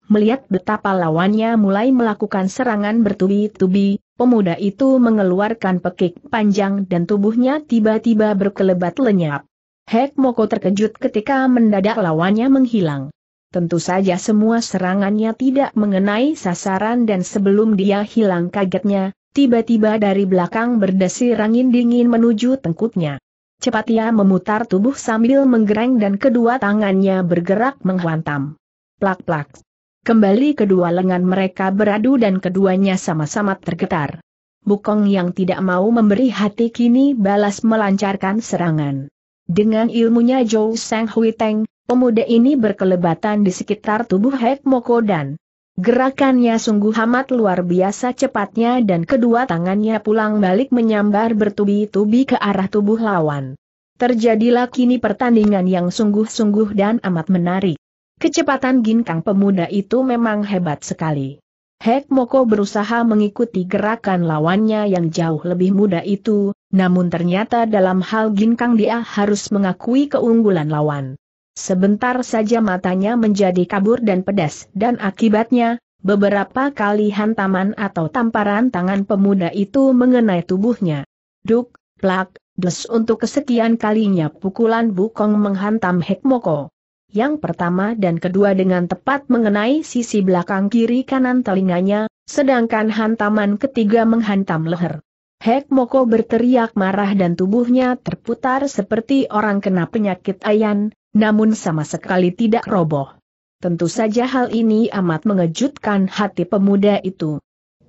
Melihat betapa lawannya mulai melakukan serangan bertubi-tubi, Pemuda itu mengeluarkan pekik panjang dan tubuhnya tiba-tiba berkelebat lenyap. Hek Moko terkejut ketika mendadak lawannya menghilang. Tentu saja semua serangannya tidak mengenai sasaran dan sebelum dia hilang kagetnya, tiba-tiba dari belakang berdesir angin dingin menuju tengkuknya. Cepat ia memutar tubuh sambil menggereng dan kedua tangannya bergerak menghantam. Plak-plak. Kembali kedua lengan mereka beradu dan keduanya sama-sama tergetar. Bukong yang tidak mau memberi hati kini balas melancarkan serangan. Dengan ilmunya Zhou Sang Hui Teng, pemuda ini berkelebatan di sekitar tubuh Hek Moko dan Gerakannya sungguh amat luar biasa cepatnya dan kedua tangannya pulang balik menyambar bertubi-tubi ke arah tubuh lawan. Terjadilah kini pertandingan yang sungguh-sungguh dan amat menarik. Kecepatan ginkang pemuda itu memang hebat sekali. Hek Moko berusaha mengikuti gerakan lawannya yang jauh lebih muda itu, namun ternyata dalam hal ginkang dia harus mengakui keunggulan lawan. Sebentar saja matanya menjadi kabur dan pedas dan akibatnya, beberapa kali hantaman atau tamparan tangan pemuda itu mengenai tubuhnya. Duk, plak, des untuk kesekian kalinya pukulan Bukong menghantam Hekmoko. Yang pertama dan kedua dengan tepat mengenai sisi belakang kiri kanan telinganya, sedangkan hantaman ketiga menghantam leher. Hek Moko berteriak marah dan tubuhnya terputar seperti orang kena penyakit ayan, namun sama sekali tidak roboh. Tentu saja hal ini amat mengejutkan hati pemuda itu.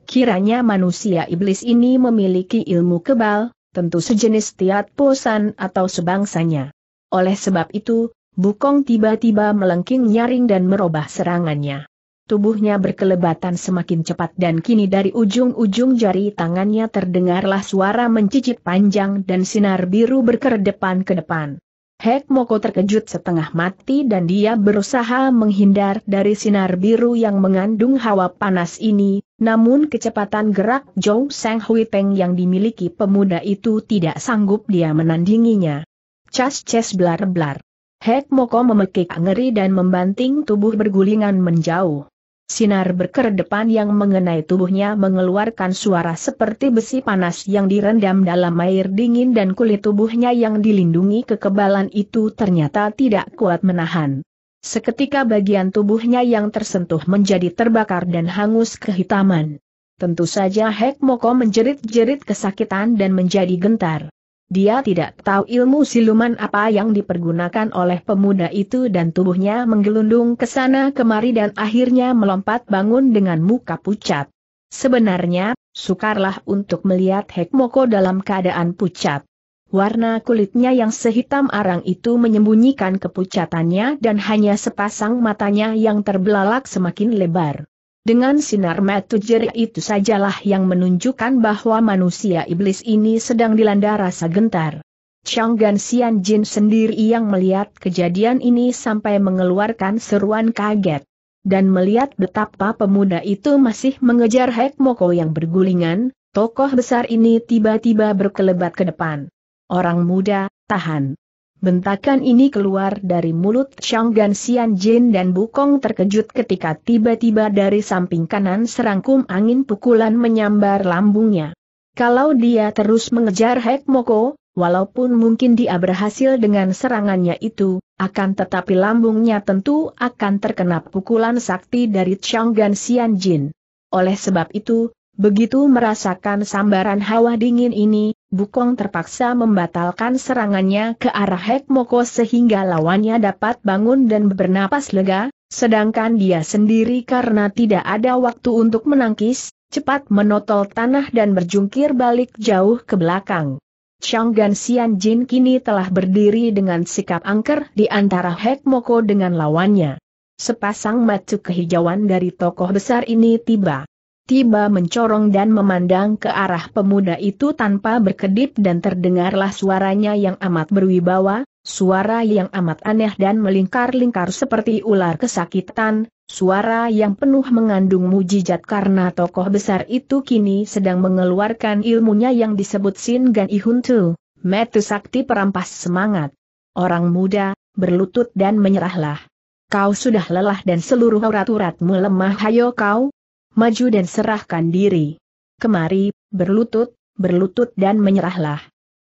Kiranya manusia iblis ini memiliki ilmu kebal, tentu sejenis Tiat Posan atau sebangsanya. Oleh sebab itu, Bukong tiba-tiba melengking nyaring dan merubah serangannya tubuhnya berkelebatan semakin cepat dan kini dari ujung-ujung jari tangannya terdengarlah suara mencicit panjang dan sinar biru berkedepan ke depan. Hek Moko terkejut setengah mati dan dia berusaha menghindar dari sinar biru yang mengandung hawa panas ini, namun kecepatan gerak Zhou Sang Hui Peng yang dimiliki pemuda itu tidak sanggup dia menandinginya. Cas-cas blar-blar. Hek Moko memekik ngeri dan membanting tubuh bergulingan menjauh. Sinar berkedepan yang mengenai tubuhnya mengeluarkan suara seperti besi panas yang direndam dalam air dingin dan kulit tubuhnya yang dilindungi kekebalan itu ternyata tidak kuat menahan. Seketika bagian tubuhnya yang tersentuh menjadi terbakar dan hangus kehitaman. Tentu saja Hek Moko menjerit-jerit kesakitan dan menjadi gentar. Dia tidak tahu ilmu siluman apa yang dipergunakan oleh pemuda itu dan tubuhnya menggelundung ke sana kemari dan akhirnya melompat bangun dengan muka pucat. Sebenarnya, sukarlah untuk melihat Hekmoko dalam keadaan pucat. Warna kulitnya yang sehitam arang itu menyembunyikan kepucatannya dan hanya sepasang matanya yang terbelalak semakin lebar. Dengan sinar mata jerik itu sajalah yang menunjukkan bahwa manusia iblis ini sedang dilanda rasa gentar. Chang Gan Xian Jin sendiri yang melihat kejadian ini sampai mengeluarkan seruan kaget. Dan melihat betapa pemuda itu masih mengejar Hek Moko yang bergulingan, tokoh besar ini tiba-tiba berkelebat ke depan. Orang muda, tahan. Bentakan ini keluar dari mulut Gan Xian Jin dan Bukong terkejut ketika tiba-tiba dari samping kanan serangkum angin pukulan menyambar lambungnya. Kalau dia terus mengejar Hek Moko, walaupun mungkin dia berhasil dengan serangannya itu, akan tetapi lambungnya tentu akan terkena pukulan sakti dari Gan Xian Jin. Oleh sebab itu, begitu merasakan sambaran hawa dingin ini, Bukong terpaksa membatalkan serangannya ke arah Hek Moko sehingga lawannya dapat bangun dan bernapas lega, sedangkan dia sendiri karena tidak ada waktu untuk menangkis, cepat menotol tanah dan berjungkir balik jauh ke belakang. Chang Gan Xian Jin kini telah berdiri dengan sikap angker di antara Hek Moko dengan lawannya. Sepasang mata kehijauan dari tokoh besar ini tiba tiba mencorong dan memandang ke arah pemuda itu tanpa berkedip dan terdengarlah suaranya yang amat berwibawa, suara yang amat aneh dan melingkar-lingkar seperti ular kesakitan, suara yang penuh mengandung mujizat karena tokoh besar itu kini sedang mengeluarkan ilmunya yang disebut Sin Gan Ihuntu, metu sakti perampas semangat. Orang muda, berlutut dan menyerahlah. Kau sudah lelah dan seluruh urat-uratmu lemah hayo kau, maju dan serahkan diri. Kemari, berlutut, berlutut dan menyerahlah.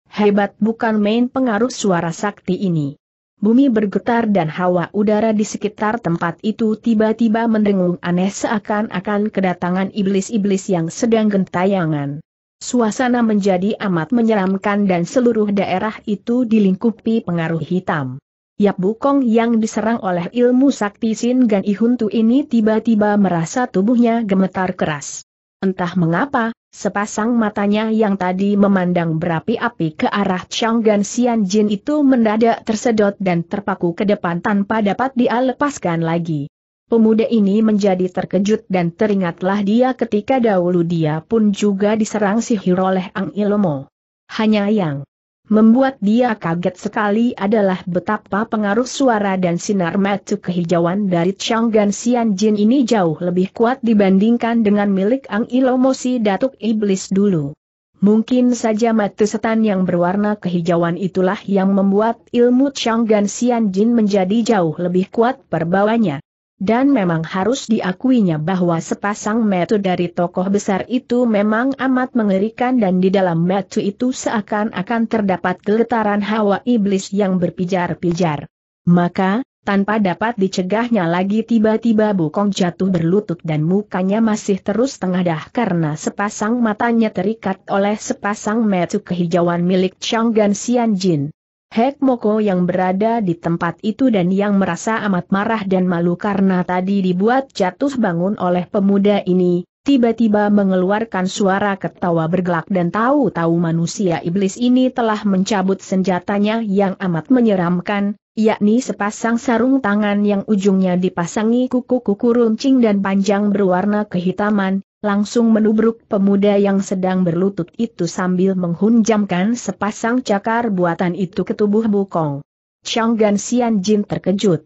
Hebat bukan main pengaruh suara sakti ini. Bumi bergetar dan hawa udara di sekitar tempat itu tiba-tiba mendengung aneh seakan-akan kedatangan iblis-iblis yang sedang gentayangan. Suasana menjadi amat menyeramkan dan seluruh daerah itu dilingkupi pengaruh hitam. Yap Bukong yang diserang oleh ilmu sakti Sin Gan Ihuntu ini tiba-tiba merasa tubuhnya gemetar keras. Entah mengapa, sepasang matanya yang tadi memandang berapi-api ke arah Chang Gan Sian Jin itu mendadak tersedot dan terpaku ke depan tanpa dapat dia lepaskan lagi. Pemuda ini menjadi terkejut dan teringatlah dia ketika dahulu dia pun juga diserang sihir oleh Ang Ilomo. Hanya yang Membuat dia kaget sekali adalah betapa pengaruh suara dan sinar mata kehijauan dari Changgan Xian Jin ini jauh lebih kuat dibandingkan dengan milik Ang Ilomosi Datuk Iblis dulu. Mungkin saja mata setan yang berwarna kehijauan itulah yang membuat ilmu Changgan Xian Jin menjadi jauh lebih kuat perbawanya. Dan memang harus diakuinya bahwa sepasang metu dari tokoh besar itu memang amat mengerikan dan di dalam metu itu seakan-akan terdapat geletaran hawa iblis yang berpijar-pijar. Maka, tanpa dapat dicegahnya lagi tiba-tiba Bukong jatuh berlutut dan mukanya masih terus tengadah karena sepasang matanya terikat oleh sepasang metu kehijauan milik Chang Gan Xian Jin. Hek Moko yang berada di tempat itu dan yang merasa amat marah dan malu karena tadi dibuat jatuh bangun oleh pemuda ini, tiba-tiba mengeluarkan suara ketawa bergelak dan tahu-tahu manusia iblis ini telah mencabut senjatanya yang amat menyeramkan, yakni sepasang sarung tangan yang ujungnya dipasangi kuku-kuku runcing dan panjang berwarna kehitaman, langsung menubruk pemuda yang sedang berlutut itu sambil menghunjamkan sepasang cakar buatan itu ke tubuh Bukong. Chang Gan Xian Jin terkejut.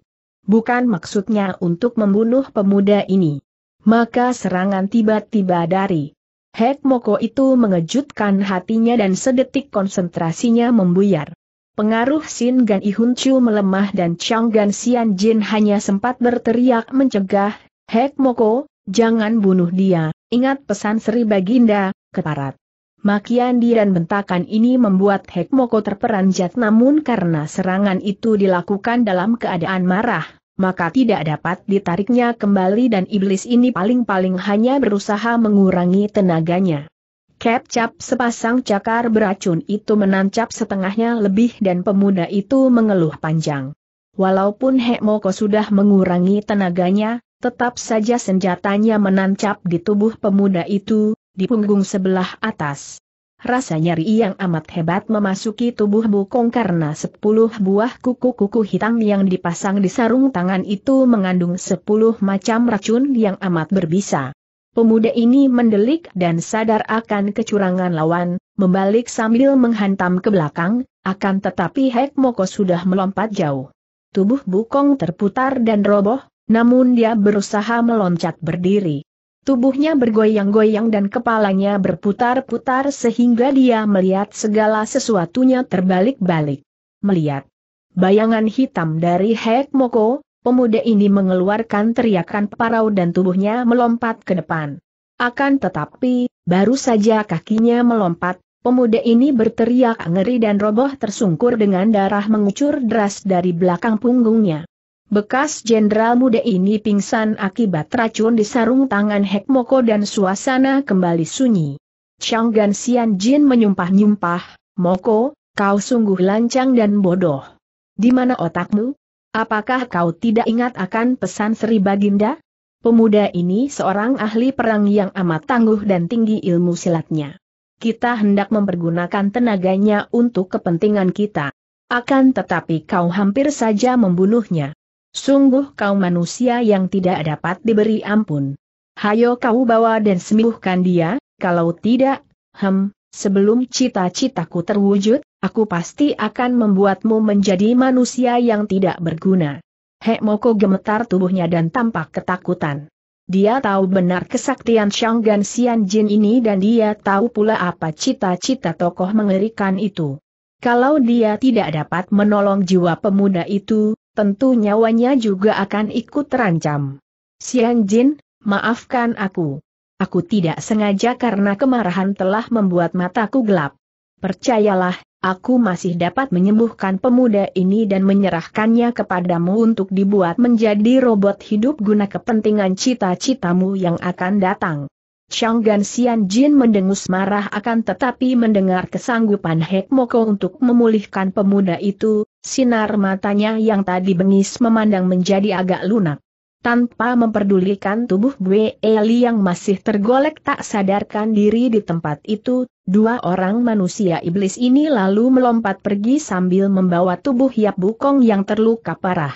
Bukan maksudnya untuk membunuh pemuda ini. Maka serangan tiba-tiba dari Hek Moko itu mengejutkan hatinya dan sedetik konsentrasinya membuyar. Pengaruh Sin Gan Ihun Chu melemah dan Chang Gan Xian Jin hanya sempat berteriak mencegah, Hek Moko, jangan bunuh dia. Ingat pesan Sri Baginda, keparat. Makian dan bentakan ini membuat Hekmoko terperanjat namun karena serangan itu dilakukan dalam keadaan marah, maka tidak dapat ditariknya kembali dan iblis ini paling-paling hanya berusaha mengurangi tenaganya. Kepcap sepasang cakar beracun itu menancap setengahnya lebih dan pemuda itu mengeluh panjang. Walaupun Hekmoko sudah mengurangi tenaganya, tetap saja senjatanya menancap di tubuh pemuda itu, di punggung sebelah atas. Rasa nyeri yang amat hebat memasuki tubuh Bukong karena sepuluh buah kuku-kuku hitam yang dipasang di sarung tangan itu mengandung sepuluh macam racun yang amat berbisa. Pemuda ini mendelik dan sadar akan kecurangan lawan, membalik sambil menghantam ke belakang, akan tetapi Hek Moko sudah melompat jauh. Tubuh Bukong terputar dan roboh, namun dia berusaha meloncat berdiri. Tubuhnya bergoyang-goyang dan kepalanya berputar-putar sehingga dia melihat segala sesuatunya terbalik-balik. Melihat bayangan hitam dari Hek Moko, pemuda ini mengeluarkan teriakan parau dan tubuhnya melompat ke depan. Akan tetapi, baru saja kakinya melompat, pemuda ini berteriak ngeri dan roboh tersungkur dengan darah mengucur deras dari belakang punggungnya. Bekas jenderal muda ini pingsan akibat racun di sarung tangan Hekmoko dan suasana kembali sunyi. Chang Gan Sian Jin menyumpah-nyumpah, Moko, kau sungguh lancang dan bodoh. Di mana otakmu? Apakah kau tidak ingat akan pesan Sri Baginda? Pemuda ini seorang ahli perang yang amat tangguh dan tinggi ilmu silatnya. Kita hendak mempergunakan tenaganya untuk kepentingan kita. Akan tetapi kau hampir saja membunuhnya. Sungguh kau manusia yang tidak dapat diberi ampun. Hayo kau bawa dan sembuhkan dia, kalau tidak, hem, sebelum cita-citaku terwujud, aku pasti akan membuatmu menjadi manusia yang tidak berguna. Moko gemetar tubuhnya dan tampak ketakutan. Dia tahu benar kesaktian Shanggan Sian Jin ini dan dia tahu pula apa cita-cita tokoh mengerikan itu. Kalau dia tidak dapat menolong jiwa pemuda itu, tentu nyawanya juga akan ikut terancam. Siang Jin, maafkan aku. Aku tidak sengaja karena kemarahan telah membuat mataku gelap. Percayalah, aku masih dapat menyembuhkan pemuda ini dan menyerahkannya kepadamu untuk dibuat menjadi robot hidup guna kepentingan cita-citamu yang akan datang. Chang Gan, Siang Jin mendengus marah akan tetapi mendengar kesanggupan Moko untuk memulihkan pemuda itu, Sinar matanya yang tadi bengis memandang menjadi agak lunak. Tanpa memperdulikan tubuh Gue Eli yang masih tergolek tak sadarkan diri di tempat itu, dua orang manusia iblis ini lalu melompat pergi sambil membawa tubuh Yap Bukong yang terluka parah.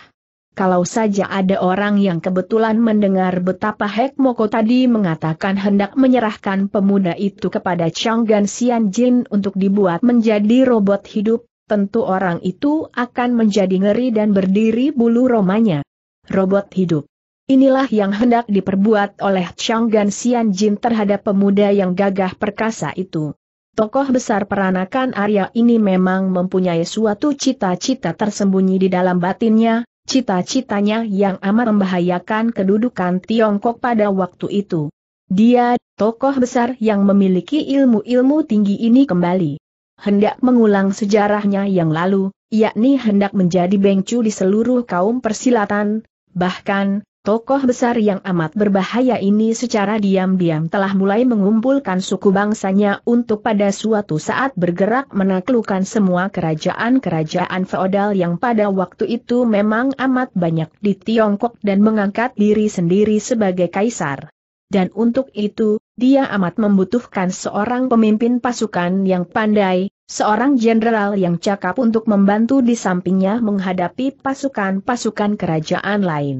Kalau saja ada orang yang kebetulan mendengar betapa Hek Moko tadi mengatakan hendak menyerahkan pemuda itu kepada Chang Gan Xian Jin untuk dibuat menjadi robot hidup, tentu orang itu akan menjadi ngeri dan berdiri bulu romanya. Robot hidup. Inilah yang hendak diperbuat oleh Chang Gan Xian Jin terhadap pemuda yang gagah perkasa itu. Tokoh besar peranakan Arya ini memang mempunyai suatu cita-cita tersembunyi di dalam batinnya, cita-citanya yang amat membahayakan kedudukan Tiongkok pada waktu itu. Dia, tokoh besar yang memiliki ilmu-ilmu tinggi ini kembali hendak mengulang sejarahnya yang lalu, yakni hendak menjadi bengcu di seluruh kaum persilatan, bahkan, tokoh besar yang amat berbahaya ini secara diam-diam telah mulai mengumpulkan suku bangsanya untuk pada suatu saat bergerak menaklukkan semua kerajaan-kerajaan feodal yang pada waktu itu memang amat banyak di Tiongkok dan mengangkat diri sendiri sebagai kaisar. Dan untuk itu, dia amat membutuhkan seorang pemimpin pasukan yang pandai, Seorang jenderal yang cakap untuk membantu di sampingnya menghadapi pasukan-pasukan kerajaan lain.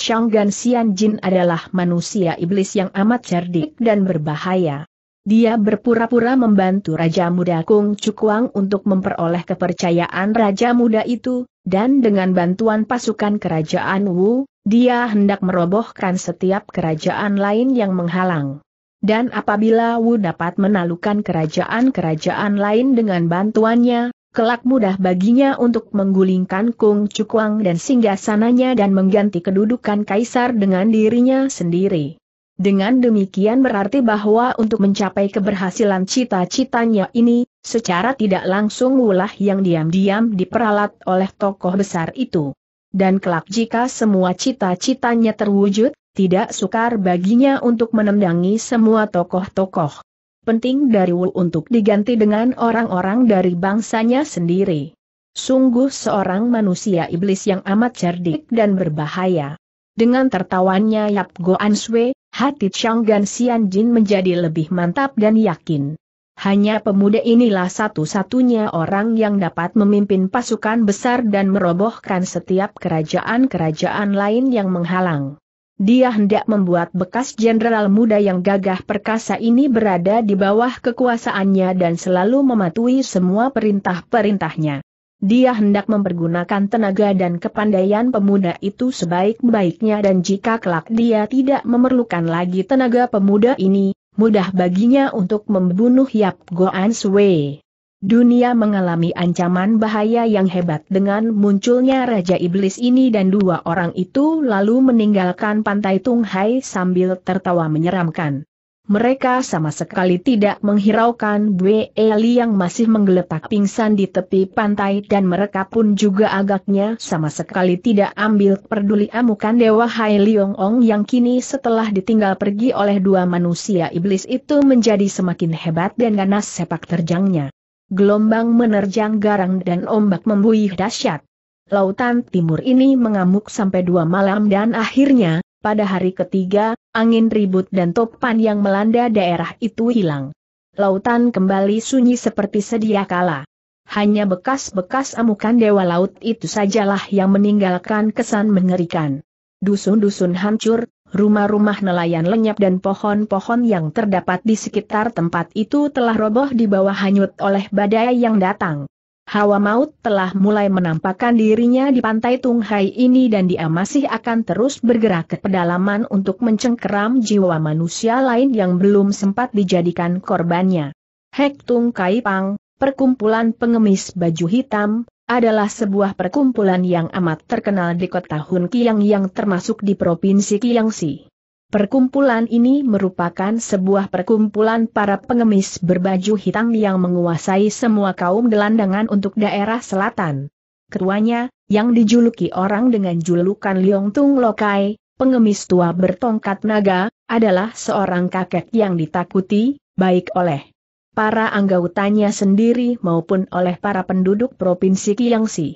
Gan Xian Jin adalah manusia iblis yang amat cerdik dan berbahaya. Dia berpura-pura membantu Raja Muda Kung Chukwang untuk memperoleh kepercayaan Raja Muda itu, dan dengan bantuan pasukan kerajaan Wu, dia hendak merobohkan setiap kerajaan lain yang menghalang. Dan apabila Wu dapat menalukan kerajaan-kerajaan lain dengan bantuannya, kelak mudah baginya untuk menggulingkan Kung Chukwang dan singgah sananya dan mengganti kedudukan kaisar dengan dirinya sendiri. Dengan demikian berarti bahwa untuk mencapai keberhasilan cita-citanya ini, secara tidak langsung ulah yang diam-diam diperalat oleh tokoh besar itu. Dan kelak jika semua cita-citanya terwujud, tidak sukar baginya untuk menendangi semua tokoh-tokoh. Penting dari Wu untuk diganti dengan orang-orang dari bangsanya sendiri. Sungguh seorang manusia iblis yang amat cerdik dan berbahaya. Dengan tertawanya Yap Go An Sui, hati Chang Gan Xian Jin menjadi lebih mantap dan yakin. Hanya pemuda inilah satu-satunya orang yang dapat memimpin pasukan besar dan merobohkan setiap kerajaan-kerajaan lain yang menghalang dia hendak membuat bekas jenderal muda yang gagah perkasa ini berada di bawah kekuasaannya dan selalu mematuhi semua perintah-perintahnya. Dia hendak mempergunakan tenaga dan kepandaian pemuda itu sebaik-baiknya dan jika kelak dia tidak memerlukan lagi tenaga pemuda ini, mudah baginya untuk membunuh Yap Goan Swee. Dunia mengalami ancaman bahaya yang hebat dengan munculnya Raja Iblis ini dan dua orang itu lalu meninggalkan pantai Tunghai sambil tertawa menyeramkan. Mereka sama sekali tidak menghiraukan Bue Eli yang masih menggeletak pingsan di tepi pantai dan mereka pun juga agaknya sama sekali tidak ambil peduli amukan Dewa Hai Liong Ong yang kini setelah ditinggal pergi oleh dua manusia iblis itu menjadi semakin hebat dan ganas sepak terjangnya gelombang menerjang garang dan ombak membuih dahsyat. Lautan timur ini mengamuk sampai dua malam dan akhirnya, pada hari ketiga, angin ribut dan topan yang melanda daerah itu hilang. Lautan kembali sunyi seperti sedia kala. Hanya bekas-bekas amukan dewa laut itu sajalah yang meninggalkan kesan mengerikan. Dusun-dusun hancur, rumah-rumah nelayan lenyap dan pohon-pohon yang terdapat di sekitar tempat itu telah roboh di bawah hanyut oleh badai yang datang. Hawa maut telah mulai menampakkan dirinya di pantai Tunghai ini dan dia masih akan terus bergerak ke pedalaman untuk mencengkeram jiwa manusia lain yang belum sempat dijadikan korbannya. Hek Tung Kai Pang, perkumpulan pengemis baju hitam, adalah sebuah perkumpulan yang amat terkenal di kota Hun yang termasuk di Provinsi Kiangsi. Perkumpulan ini merupakan sebuah perkumpulan para pengemis berbaju hitam yang menguasai semua kaum gelandangan untuk daerah selatan. Ketuanya, yang dijuluki orang dengan julukan Liong Tung Lokai, pengemis tua bertongkat naga, adalah seorang kakek yang ditakuti, baik oleh para anggautanya sendiri maupun oleh para penduduk Provinsi Kiangsi.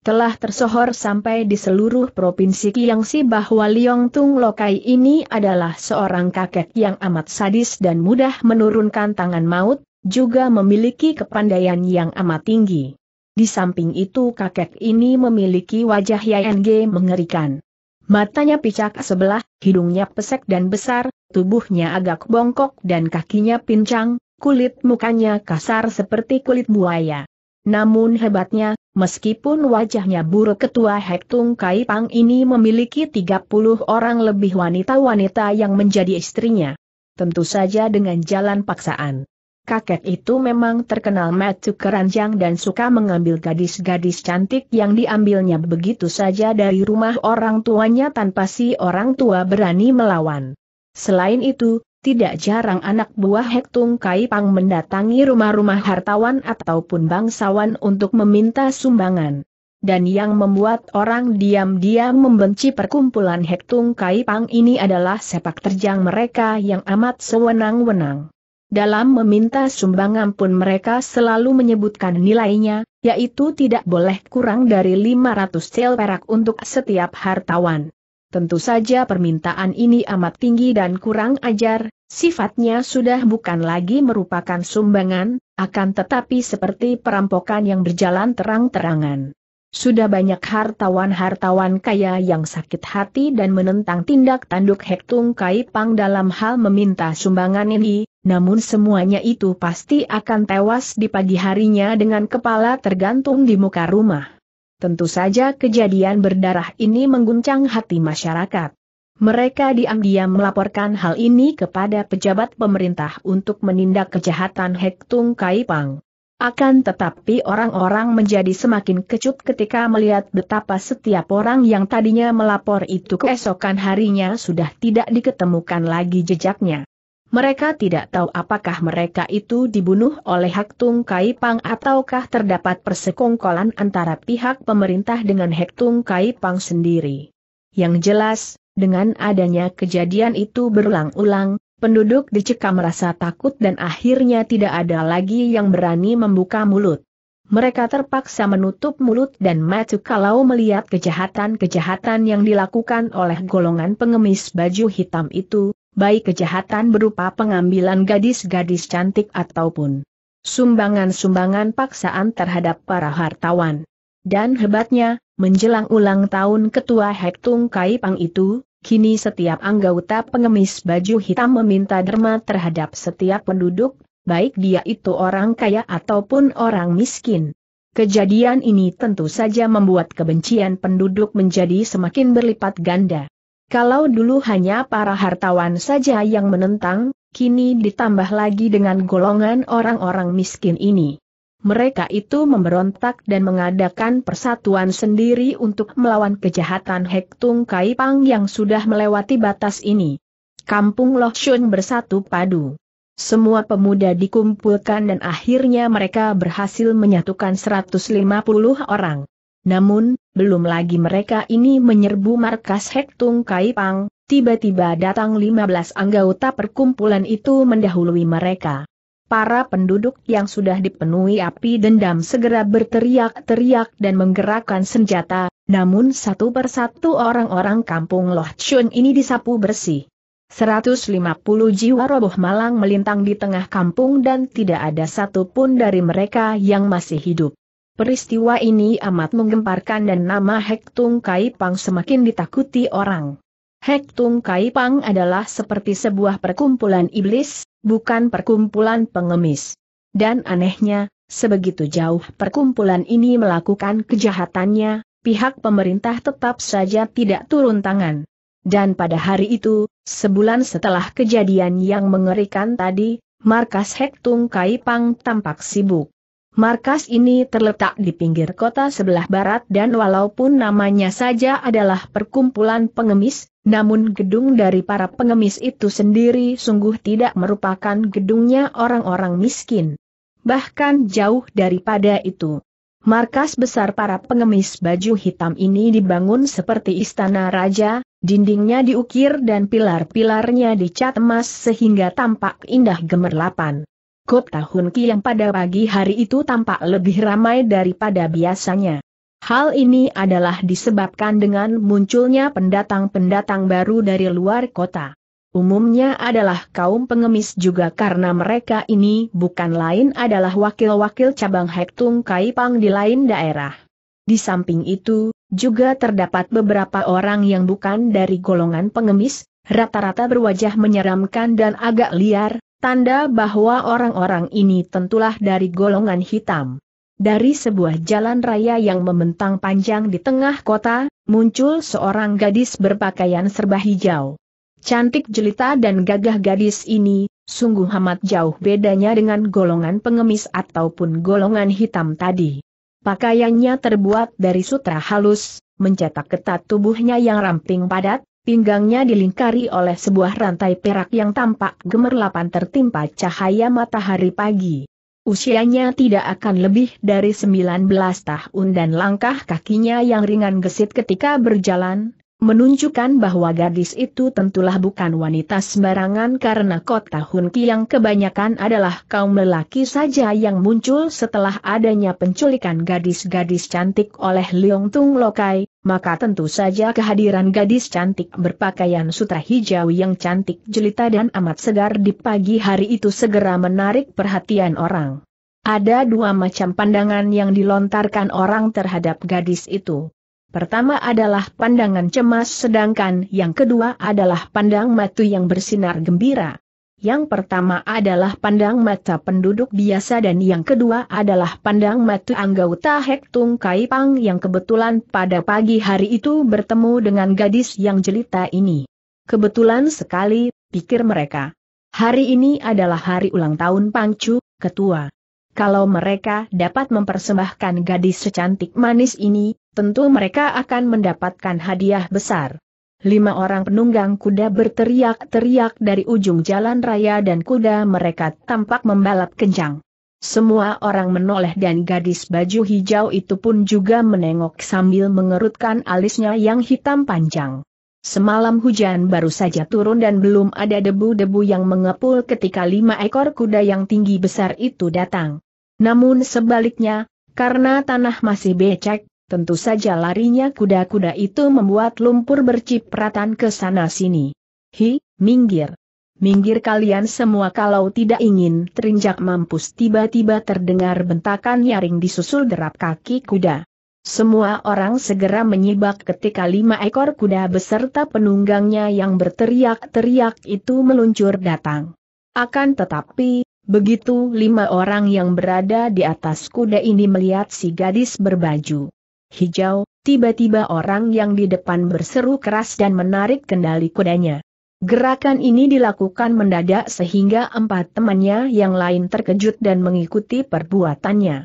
Telah tersohor sampai di seluruh Provinsi Kiangsi bahwa Liong Tung Lokai ini adalah seorang kakek yang amat sadis dan mudah menurunkan tangan maut, juga memiliki kepandaian yang amat tinggi. Di samping itu kakek ini memiliki wajah YNG mengerikan. Matanya picak sebelah, hidungnya pesek dan besar, tubuhnya agak bongkok dan kakinya pincang, Kulit mukanya kasar seperti kulit buaya. Namun hebatnya, meskipun wajahnya buruk ketua Hektung Kaipang ini memiliki 30 orang lebih wanita-wanita yang menjadi istrinya. Tentu saja dengan jalan paksaan. Kakek itu memang terkenal matu keranjang dan suka mengambil gadis-gadis cantik yang diambilnya begitu saja dari rumah orang tuanya tanpa si orang tua berani melawan. Selain itu, tidak jarang anak buah Hektung Kai Pang mendatangi rumah-rumah hartawan ataupun bangsawan untuk meminta sumbangan. Dan yang membuat orang diam-diam membenci perkumpulan Hektung Kai Pang ini adalah sepak terjang mereka yang amat sewenang-wenang. Dalam meminta sumbangan pun mereka selalu menyebutkan nilainya, yaitu tidak boleh kurang dari 500 sel perak untuk setiap hartawan. Tentu saja permintaan ini amat tinggi dan kurang ajar, sifatnya sudah bukan lagi merupakan sumbangan, akan tetapi seperti perampokan yang berjalan terang-terangan. Sudah banyak hartawan-hartawan kaya yang sakit hati dan menentang tindak tanduk Hektung Kai Pang dalam hal meminta sumbangan ini, namun semuanya itu pasti akan tewas di pagi harinya dengan kepala tergantung di muka rumah. Tentu saja kejadian berdarah ini mengguncang hati masyarakat. Mereka diam-diam melaporkan hal ini kepada pejabat pemerintah untuk menindak kejahatan Hektung Kaipang. Akan tetapi orang-orang menjadi semakin kecut ketika melihat betapa setiap orang yang tadinya melapor itu keesokan harinya sudah tidak diketemukan lagi jejaknya. Mereka tidak tahu apakah mereka itu dibunuh oleh Hak Tung Kai Pang ataukah terdapat persekongkolan antara pihak pemerintah dengan Hak Tung Kai Pang sendiri. Yang jelas, dengan adanya kejadian itu berulang-ulang, penduduk dicekam merasa takut dan akhirnya tidak ada lagi yang berani membuka mulut. Mereka terpaksa menutup mulut dan mata kalau melihat kejahatan-kejahatan yang dilakukan oleh golongan pengemis baju hitam itu, baik kejahatan berupa pengambilan gadis-gadis cantik ataupun sumbangan-sumbangan paksaan terhadap para hartawan. Dan hebatnya, menjelang ulang tahun ketua Hektung Kaipang itu, kini setiap anggota pengemis baju hitam meminta derma terhadap setiap penduduk, baik dia itu orang kaya ataupun orang miskin. Kejadian ini tentu saja membuat kebencian penduduk menjadi semakin berlipat ganda. Kalau dulu hanya para hartawan saja yang menentang, kini ditambah lagi dengan golongan orang-orang miskin ini. Mereka itu memberontak dan mengadakan persatuan sendiri untuk melawan kejahatan Hektung Kaipang yang sudah melewati batas ini. Kampung Shun bersatu padu. Semua pemuda dikumpulkan dan akhirnya mereka berhasil menyatukan 150 orang. Namun, belum lagi mereka ini menyerbu markas Hektung Kaipang, tiba-tiba datang 15 anggota perkumpulan itu mendahului mereka. Para penduduk yang sudah dipenuhi api dendam segera berteriak-teriak dan menggerakkan senjata, namun satu persatu orang-orang kampung Loh Chun ini disapu bersih. 150 jiwa roboh malang melintang di tengah kampung dan tidak ada satupun dari mereka yang masih hidup. Peristiwa ini amat menggemparkan dan nama Hektung Tung Kai Pang semakin ditakuti orang. Hektung Tung Kai Pang adalah seperti sebuah perkumpulan iblis, bukan perkumpulan pengemis. Dan anehnya, sebegitu jauh perkumpulan ini melakukan kejahatannya, pihak pemerintah tetap saja tidak turun tangan. Dan pada hari itu, sebulan setelah kejadian yang mengerikan tadi, markas Hektung Pang tampak sibuk. Markas ini terletak di pinggir kota sebelah barat dan walaupun namanya saja adalah perkumpulan pengemis, namun gedung dari para pengemis itu sendiri sungguh tidak merupakan gedungnya orang-orang miskin. Bahkan jauh daripada itu. Markas besar para pengemis baju hitam ini dibangun seperti istana raja, dindingnya diukir dan pilar-pilarnya dicat emas sehingga tampak indah gemerlapan. Kop Tahun Ki yang pada pagi hari itu tampak lebih ramai daripada biasanya. Hal ini adalah disebabkan dengan munculnya pendatang-pendatang baru dari luar kota. Umumnya adalah kaum pengemis juga karena mereka ini bukan lain adalah wakil-wakil cabang Hektung Kaipang di lain daerah. Di samping itu, juga terdapat beberapa orang yang bukan dari golongan pengemis, rata-rata berwajah menyeramkan dan agak liar, Tanda bahwa orang-orang ini tentulah dari golongan hitam. Dari sebuah jalan raya yang membentang panjang di tengah kota, muncul seorang gadis berpakaian serba hijau. Cantik jelita dan gagah gadis ini, sungguh amat jauh bedanya dengan golongan pengemis ataupun golongan hitam tadi. Pakaiannya terbuat dari sutra halus, mencetak ketat tubuhnya yang ramping padat, pinggangnya dilingkari oleh sebuah rantai perak yang tampak gemerlapan tertimpa cahaya matahari pagi. Usianya tidak akan lebih dari 19 tahun dan langkah kakinya yang ringan gesit ketika berjalan, menunjukkan bahwa gadis itu tentulah bukan wanita sembarangan karena kota Hunki yang kebanyakan adalah kaum lelaki saja yang muncul setelah adanya penculikan gadis-gadis cantik oleh Leong Tung Lokai, maka tentu saja kehadiran gadis cantik berpakaian sutra hijau yang cantik jelita dan amat segar di pagi hari itu segera menarik perhatian orang. Ada dua macam pandangan yang dilontarkan orang terhadap gadis itu. Pertama adalah pandangan cemas sedangkan yang kedua adalah pandang matu yang bersinar gembira. Yang pertama adalah pandang mata penduduk biasa dan yang kedua adalah pandang mata anggota Hek Tung Pang yang kebetulan pada pagi hari itu bertemu dengan gadis yang jelita ini. Kebetulan sekali, pikir mereka. Hari ini adalah hari ulang tahun Pang ketua. Kalau mereka dapat mempersembahkan gadis secantik manis ini, tentu mereka akan mendapatkan hadiah besar. Lima orang penunggang kuda berteriak-teriak dari ujung jalan raya dan kuda mereka tampak membalap kencang. Semua orang menoleh dan gadis baju hijau itu pun juga menengok sambil mengerutkan alisnya yang hitam panjang. Semalam hujan baru saja turun dan belum ada debu-debu yang mengepul ketika lima ekor kuda yang tinggi besar itu datang. Namun sebaliknya, karena tanah masih becek, tentu saja larinya kuda-kuda itu membuat lumpur bercipratan ke sana-sini. Hi, minggir. Minggir kalian semua kalau tidak ingin terinjak mampus tiba-tiba terdengar bentakan nyaring disusul derap kaki kuda. Semua orang segera menyibak ketika lima ekor kuda beserta penunggangnya yang berteriak-teriak itu meluncur datang. Akan tetapi, begitu lima orang yang berada di atas kuda ini melihat si gadis berbaju hijau, tiba-tiba orang yang di depan berseru keras dan menarik kendali kudanya. Gerakan ini dilakukan mendadak sehingga empat temannya yang lain terkejut dan mengikuti perbuatannya.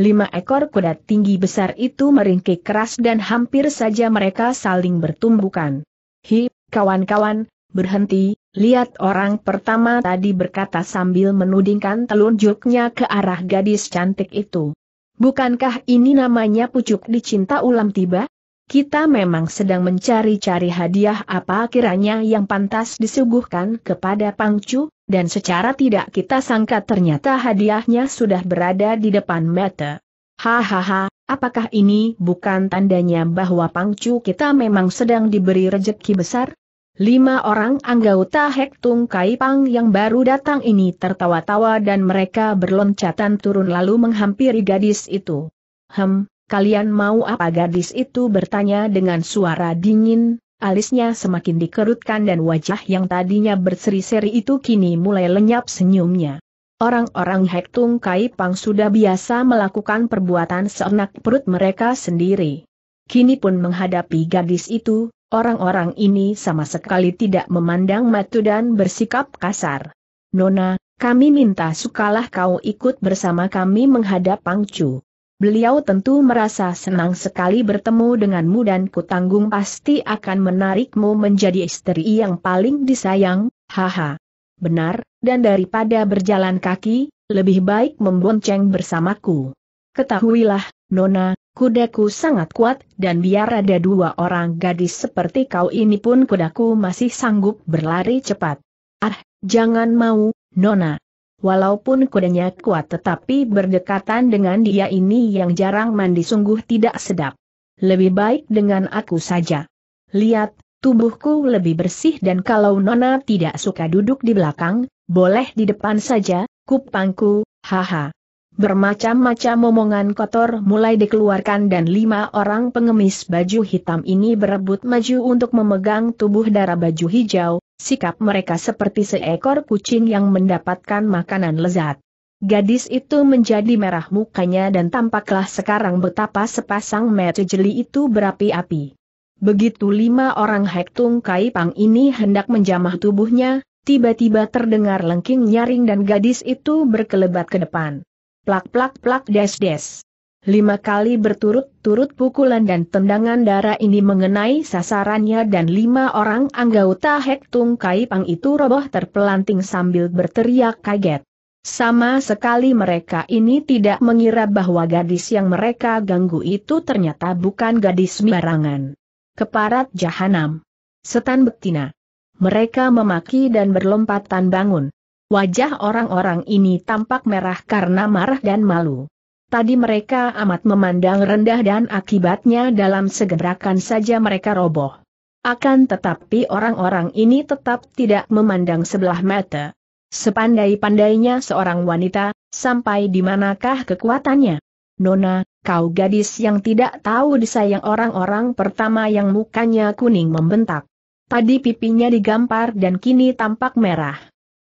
Lima ekor kuda tinggi besar itu meringkik keras dan hampir saja mereka saling bertumbukan. Hi, kawan-kawan, berhenti, lihat orang pertama tadi berkata sambil menudingkan telunjuknya ke arah gadis cantik itu. Bukankah ini namanya pucuk dicinta ulam tiba? Kita memang sedang mencari-cari hadiah apa kiranya yang pantas disuguhkan kepada Pangcu, dan secara tidak kita sangka ternyata hadiahnya sudah berada di depan mata. Hahaha, apakah ini bukan tandanya bahwa Pangcu kita memang sedang diberi rejeki besar? Lima orang anggota Hektung Kaipang yang baru datang ini tertawa-tawa dan mereka berloncatan turun lalu menghampiri gadis itu. Hem, kalian mau apa gadis itu bertanya dengan suara dingin, alisnya semakin dikerutkan dan wajah yang tadinya berseri-seri itu kini mulai lenyap senyumnya. Orang-orang Hektung Kaipang sudah biasa melakukan perbuatan seenak perut mereka sendiri. Kini pun menghadapi gadis itu, Orang-orang ini sama sekali tidak memandang matu dan bersikap kasar. Nona, kami minta sukalah kau ikut bersama kami menghadap Pangcu. Beliau tentu merasa senang sekali bertemu denganmu dan kutanggung pasti akan menarikmu menjadi istri yang paling disayang, haha. Benar, dan daripada berjalan kaki, lebih baik membonceng bersamaku. Ketahuilah, Nona, Kudaku sangat kuat, dan biar ada dua orang gadis seperti kau ini pun kudaku masih sanggup berlari cepat. Ah, jangan mau, Nona. Walaupun kudanya kuat tetapi berdekatan dengan dia ini yang jarang mandi sungguh tidak sedap. Lebih baik dengan aku saja. Lihat, tubuhku lebih bersih dan kalau Nona tidak suka duduk di belakang, boleh di depan saja, kupangku, haha. Bermacam-macam omongan kotor mulai dikeluarkan dan lima orang pengemis baju hitam ini berebut maju untuk memegang tubuh darah baju hijau, sikap mereka seperti seekor kucing yang mendapatkan makanan lezat. Gadis itu menjadi merah mukanya dan tampaklah sekarang betapa sepasang mata jeli itu berapi-api. Begitu lima orang Hektung Kaipang ini hendak menjamah tubuhnya, tiba-tiba terdengar lengking nyaring dan gadis itu berkelebat ke depan plak-plak-plak des-des. Lima kali berturut-turut pukulan dan tendangan darah ini mengenai sasarannya dan lima orang anggota hektung Tung Kai Pang itu roboh terpelanting sambil berteriak kaget. Sama sekali mereka ini tidak mengira bahwa gadis yang mereka ganggu itu ternyata bukan gadis barangan. Keparat Jahanam. Setan Betina. Mereka memaki dan berlompatan bangun. Wajah orang-orang ini tampak merah karena marah dan malu. Tadi mereka amat memandang rendah dan akibatnya dalam segerakan saja mereka roboh. Akan tetapi orang-orang ini tetap tidak memandang sebelah mata. Sepandai-pandainya seorang wanita, sampai di manakah kekuatannya? Nona, kau gadis yang tidak tahu disayang orang-orang pertama yang mukanya kuning membentak. Tadi pipinya digampar dan kini tampak merah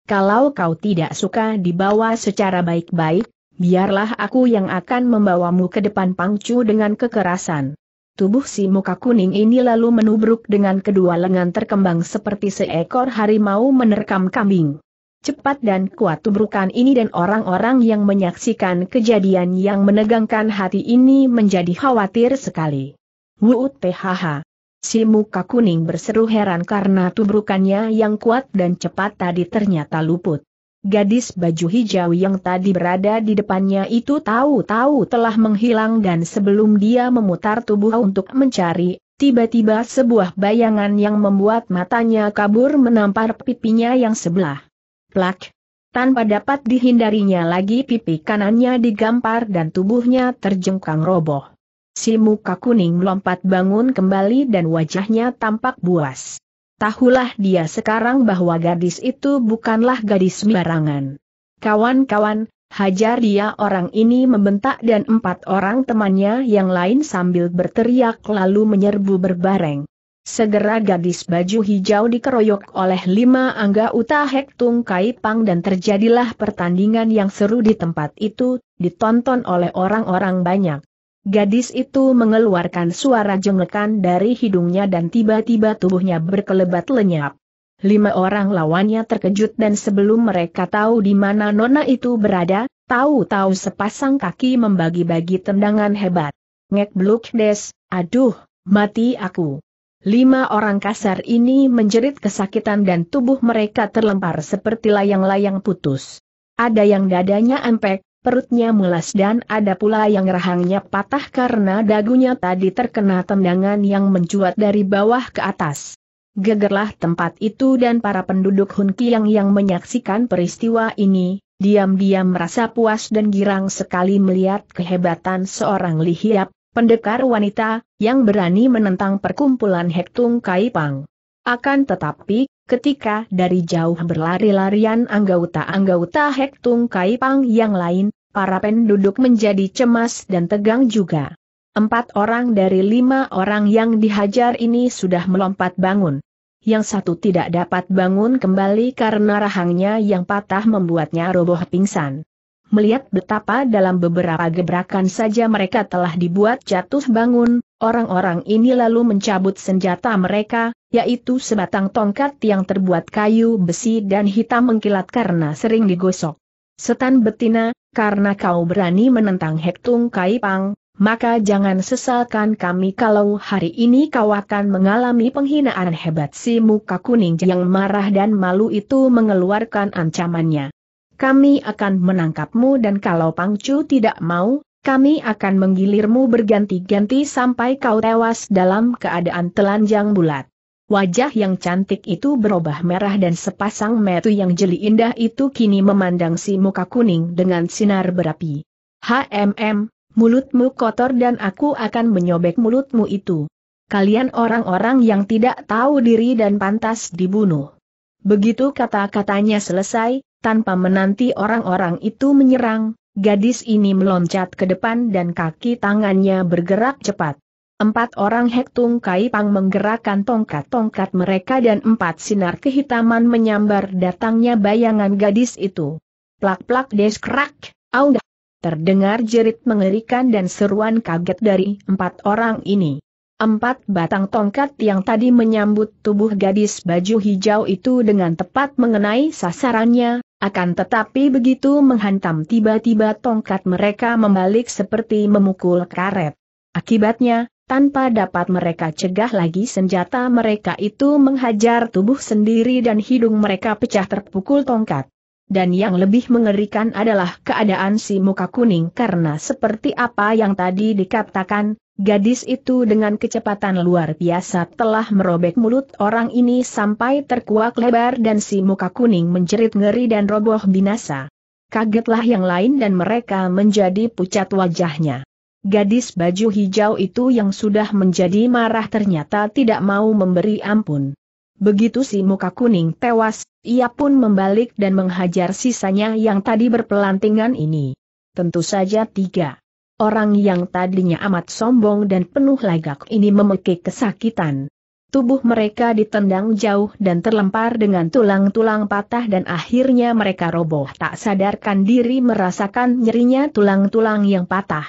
kalau kau tidak suka dibawa secara baik-baik, biarlah aku yang akan membawamu ke depan pangcu dengan kekerasan. Tubuh si muka kuning ini lalu menubruk dengan kedua lengan terkembang seperti seekor harimau menerkam kambing. Cepat dan kuat tubrukan ini dan orang-orang yang menyaksikan kejadian yang menegangkan hati ini menjadi khawatir sekali. Wuut PHH. Si muka kuning berseru heran karena tubrukannya yang kuat dan cepat tadi ternyata luput. Gadis baju hijau yang tadi berada di depannya itu tahu-tahu telah menghilang dan sebelum dia memutar tubuh untuk mencari, tiba-tiba sebuah bayangan yang membuat matanya kabur menampar pipinya yang sebelah. Plak! Tanpa dapat dihindarinya lagi pipi kanannya digampar dan tubuhnya terjengkang roboh. Si muka kuning melompat bangun kembali dan wajahnya tampak buas. Tahulah dia sekarang bahwa gadis itu bukanlah gadis sembarangan. Kawan-kawan, hajar dia orang ini membentak dan empat orang temannya yang lain sambil berteriak lalu menyerbu berbareng. Segera gadis baju hijau dikeroyok oleh lima angga uta Hektung Kaipang dan terjadilah pertandingan yang seru di tempat itu, ditonton oleh orang-orang banyak. Gadis itu mengeluarkan suara jenglekan dari hidungnya dan tiba-tiba tubuhnya berkelebat lenyap. Lima orang lawannya terkejut dan sebelum mereka tahu di mana nona itu berada, tahu-tahu sepasang kaki membagi-bagi tendangan hebat. Ngek bluk des, aduh, mati aku. Lima orang kasar ini menjerit kesakitan dan tubuh mereka terlempar seperti layang-layang putus. Ada yang dadanya empek, perutnya mulas dan ada pula yang rahangnya patah karena dagunya tadi terkena tendangan yang mencuat dari bawah ke atas. Gegerlah tempat itu dan para penduduk Hun Kiang yang menyaksikan peristiwa ini, diam-diam merasa puas dan girang sekali melihat kehebatan seorang Lihiap, pendekar wanita, yang berani menentang perkumpulan Hektung Kaipang. Akan tetapi, ketika dari jauh berlari-larian anggota-anggota Hektung Kaipang yang lain, para penduduk menjadi cemas dan tegang juga. Empat orang dari lima orang yang dihajar ini sudah melompat bangun. Yang satu tidak dapat bangun kembali karena rahangnya yang patah membuatnya roboh pingsan melihat betapa dalam beberapa gebrakan saja mereka telah dibuat jatuh bangun, Orang-orang ini lalu mencabut senjata mereka, yaitu sebatang tongkat yang terbuat kayu besi dan hitam mengkilat karena sering digosok. Setan betina, karena kau berani menentang Hektung Kaipang, maka jangan sesalkan kami kalau hari ini kau akan mengalami penghinaan hebat si muka kuning yang marah dan malu itu mengeluarkan ancamannya. Kami akan menangkapmu dan kalau Pangcu tidak mau, kami akan menggilirmu berganti-ganti sampai kau tewas dalam keadaan telanjang bulat. Wajah yang cantik itu berubah merah dan sepasang metu yang jeli indah itu kini memandang si muka kuning dengan sinar berapi. HMM, mulutmu kotor dan aku akan menyobek mulutmu itu. Kalian orang-orang yang tidak tahu diri dan pantas dibunuh. Begitu kata-katanya selesai, tanpa menanti orang-orang itu menyerang, Gadis ini meloncat ke depan dan kaki tangannya bergerak cepat. Empat orang Hektung Kai Pang menggerakkan tongkat-tongkat mereka dan empat sinar kehitaman menyambar datangnya bayangan gadis itu. Plak-plak deskrak, audah. Terdengar jerit mengerikan dan seruan kaget dari empat orang ini. Empat batang tongkat yang tadi menyambut tubuh gadis baju hijau itu dengan tepat mengenai sasarannya, akan tetapi begitu menghantam tiba-tiba tongkat mereka membalik seperti memukul karet. Akibatnya, tanpa dapat mereka cegah lagi senjata mereka itu menghajar tubuh sendiri dan hidung mereka pecah terpukul tongkat. Dan yang lebih mengerikan adalah keadaan si muka kuning karena seperti apa yang tadi dikatakan, Gadis itu dengan kecepatan luar biasa telah merobek mulut orang ini sampai terkuak lebar dan si muka kuning menjerit ngeri dan roboh binasa. Kagetlah yang lain dan mereka menjadi pucat wajahnya. Gadis baju hijau itu yang sudah menjadi marah ternyata tidak mau memberi ampun. Begitu si muka kuning tewas, ia pun membalik dan menghajar sisanya yang tadi berpelantingan ini. Tentu saja tiga orang yang tadinya amat sombong dan penuh lagak ini memekik kesakitan. Tubuh mereka ditendang jauh dan terlempar dengan tulang-tulang patah dan akhirnya mereka roboh tak sadarkan diri merasakan nyerinya tulang-tulang yang patah.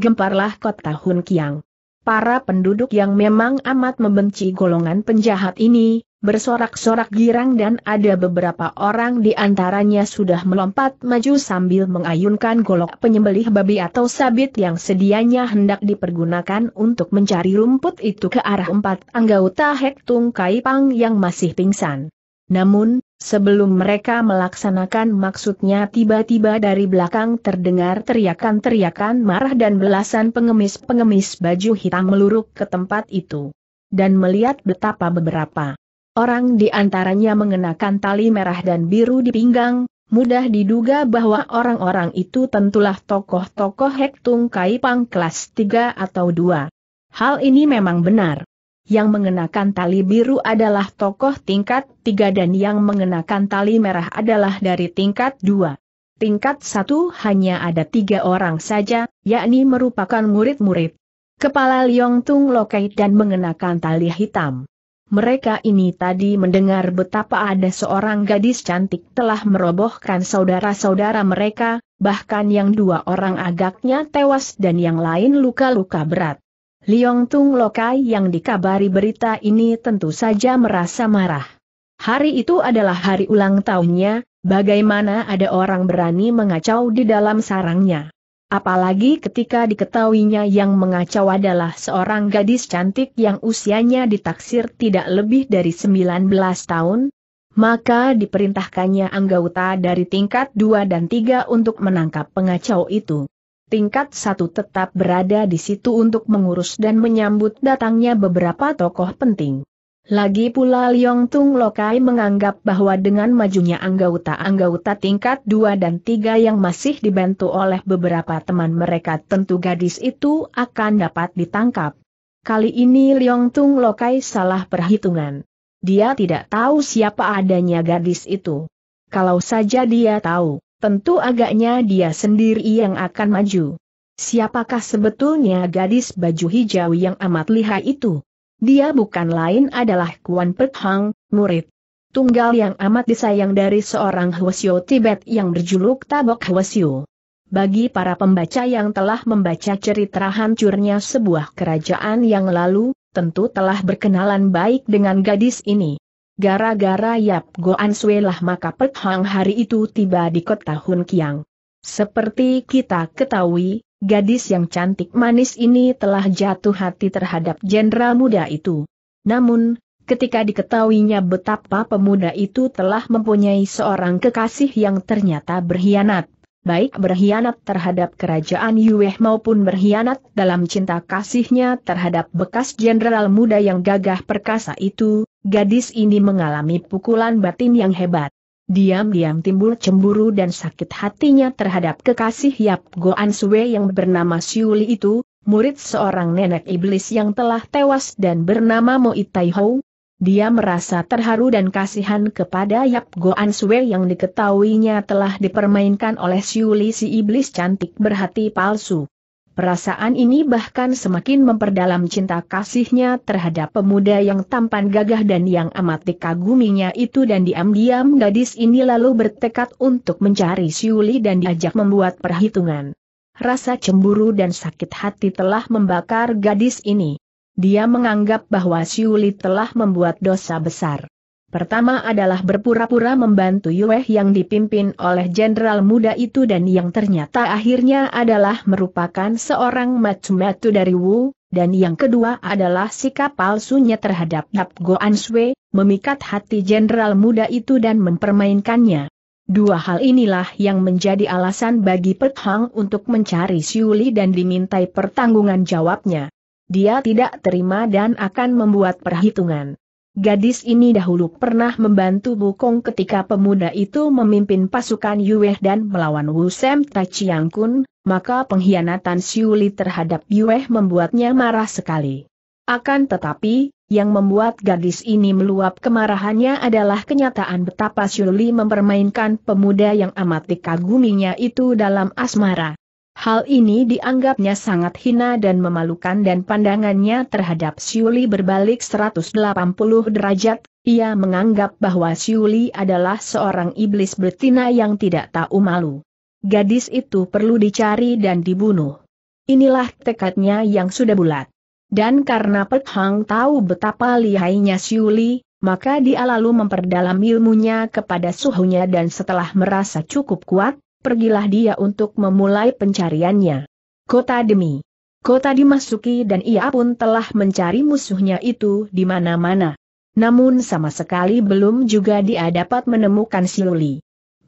Gemparlah kota Hun Kiang. Para penduduk yang memang amat membenci golongan penjahat ini, bersorak-sorak girang dan ada beberapa orang di antaranya sudah melompat maju sambil mengayunkan golok penyembelih babi atau sabit yang sedianya hendak dipergunakan untuk mencari rumput itu ke arah empat anggota hektung Tung Kai Pang yang masih pingsan. Namun, sebelum mereka melaksanakan maksudnya tiba-tiba dari belakang terdengar teriakan-teriakan marah dan belasan pengemis-pengemis baju hitam meluruk ke tempat itu. Dan melihat betapa beberapa Orang di antaranya mengenakan tali merah dan biru di pinggang, mudah diduga bahwa orang-orang itu tentulah tokoh-tokoh Hektung Kaipang kelas 3 atau 2. Hal ini memang benar. Yang mengenakan tali biru adalah tokoh tingkat 3 dan yang mengenakan tali merah adalah dari tingkat 2. Tingkat 1 hanya ada tiga orang saja, yakni merupakan murid-murid. Kepala Liong Tung Lokai dan mengenakan tali hitam mereka ini tadi mendengar betapa ada seorang gadis cantik telah merobohkan saudara-saudara mereka, bahkan yang dua orang agaknya tewas dan yang lain luka-luka berat. Liong Tung Lokai yang dikabari berita ini tentu saja merasa marah. Hari itu adalah hari ulang tahunnya, bagaimana ada orang berani mengacau di dalam sarangnya. Apalagi ketika diketahuinya yang mengacau adalah seorang gadis cantik yang usianya ditaksir tidak lebih dari 19 tahun, maka diperintahkannya anggota dari tingkat 2 dan 3 untuk menangkap pengacau itu. Tingkat satu tetap berada di situ untuk mengurus dan menyambut datangnya beberapa tokoh penting. Lagi pula Liong Tung Lokai menganggap bahwa dengan majunya anggota-anggota tingkat 2 dan 3 yang masih dibantu oleh beberapa teman mereka tentu gadis itu akan dapat ditangkap. Kali ini Liong Tung Lokai salah perhitungan. Dia tidak tahu siapa adanya gadis itu. Kalau saja dia tahu, tentu agaknya dia sendiri yang akan maju. Siapakah sebetulnya gadis baju hijau yang amat lihai itu? Dia bukan lain adalah Kuan Pek Hang, murid tunggal yang amat disayang dari seorang Hwasyo Tibet yang berjuluk Tabok Hwasyo. Bagi para pembaca yang telah membaca cerita hancurnya sebuah kerajaan yang lalu, tentu telah berkenalan baik dengan gadis ini. Gara-gara Yap Goan lah maka Pek Hang hari itu tiba di kota Hun Kiang. Seperti kita ketahui, Gadis yang cantik manis ini telah jatuh hati terhadap jenderal muda itu. Namun, ketika diketahuinya betapa pemuda itu telah mempunyai seorang kekasih yang ternyata berkhianat, baik berkhianat terhadap kerajaan Yueh maupun berkhianat dalam cinta kasihnya terhadap bekas jenderal muda yang gagah perkasa itu, gadis ini mengalami pukulan batin yang hebat. Diam-diam timbul cemburu dan sakit hatinya terhadap kekasih Yap Goan Sue yang bernama Siuli itu, murid seorang nenek iblis yang telah tewas dan bernama Mo Tai Hou. Dia merasa terharu dan kasihan kepada Yap Goan Sue yang diketahuinya telah dipermainkan oleh Siuli si iblis cantik berhati palsu. Perasaan ini bahkan semakin memperdalam cinta kasihnya terhadap pemuda yang tampan gagah dan yang amat dikaguminya itu dan diam-diam gadis ini lalu bertekad untuk mencari Siuli dan diajak membuat perhitungan. Rasa cemburu dan sakit hati telah membakar gadis ini. Dia menganggap bahwa Siuli telah membuat dosa besar. Pertama adalah berpura-pura membantu Yueh yang dipimpin oleh jenderal muda itu dan yang ternyata akhirnya adalah merupakan seorang matu-matu dari Wu, dan yang kedua adalah sikap palsunya terhadap Yap Goan Sui, memikat hati jenderal muda itu dan mempermainkannya. Dua hal inilah yang menjadi alasan bagi Pek Hang untuk mencari Siuli dan dimintai pertanggungan jawabnya. Dia tidak terima dan akan membuat perhitungan. Gadis ini dahulu pernah membantu Bukong ketika pemuda itu memimpin pasukan Yueh dan melawan Wu Sem Tachiang Kun, maka pengkhianatan Siuli terhadap Yueh membuatnya marah sekali. Akan tetapi, yang membuat gadis ini meluap kemarahannya adalah kenyataan betapa Siuli mempermainkan pemuda yang amat dikaguminya itu dalam asmara. Hal ini dianggapnya sangat hina dan memalukan dan pandangannya terhadap Siuli berbalik 180 derajat, ia menganggap bahwa Siuli adalah seorang iblis betina yang tidak tahu malu. Gadis itu perlu dicari dan dibunuh. Inilah tekadnya yang sudah bulat. Dan karena Pek Hang tahu betapa lihainya Siuli, maka dia lalu memperdalam ilmunya kepada suhunya dan setelah merasa cukup kuat, pergilah dia untuk memulai pencariannya. Kota demi kota dimasuki dan ia pun telah mencari musuhnya itu di mana-mana. Namun sama sekali belum juga dia dapat menemukan Siluli.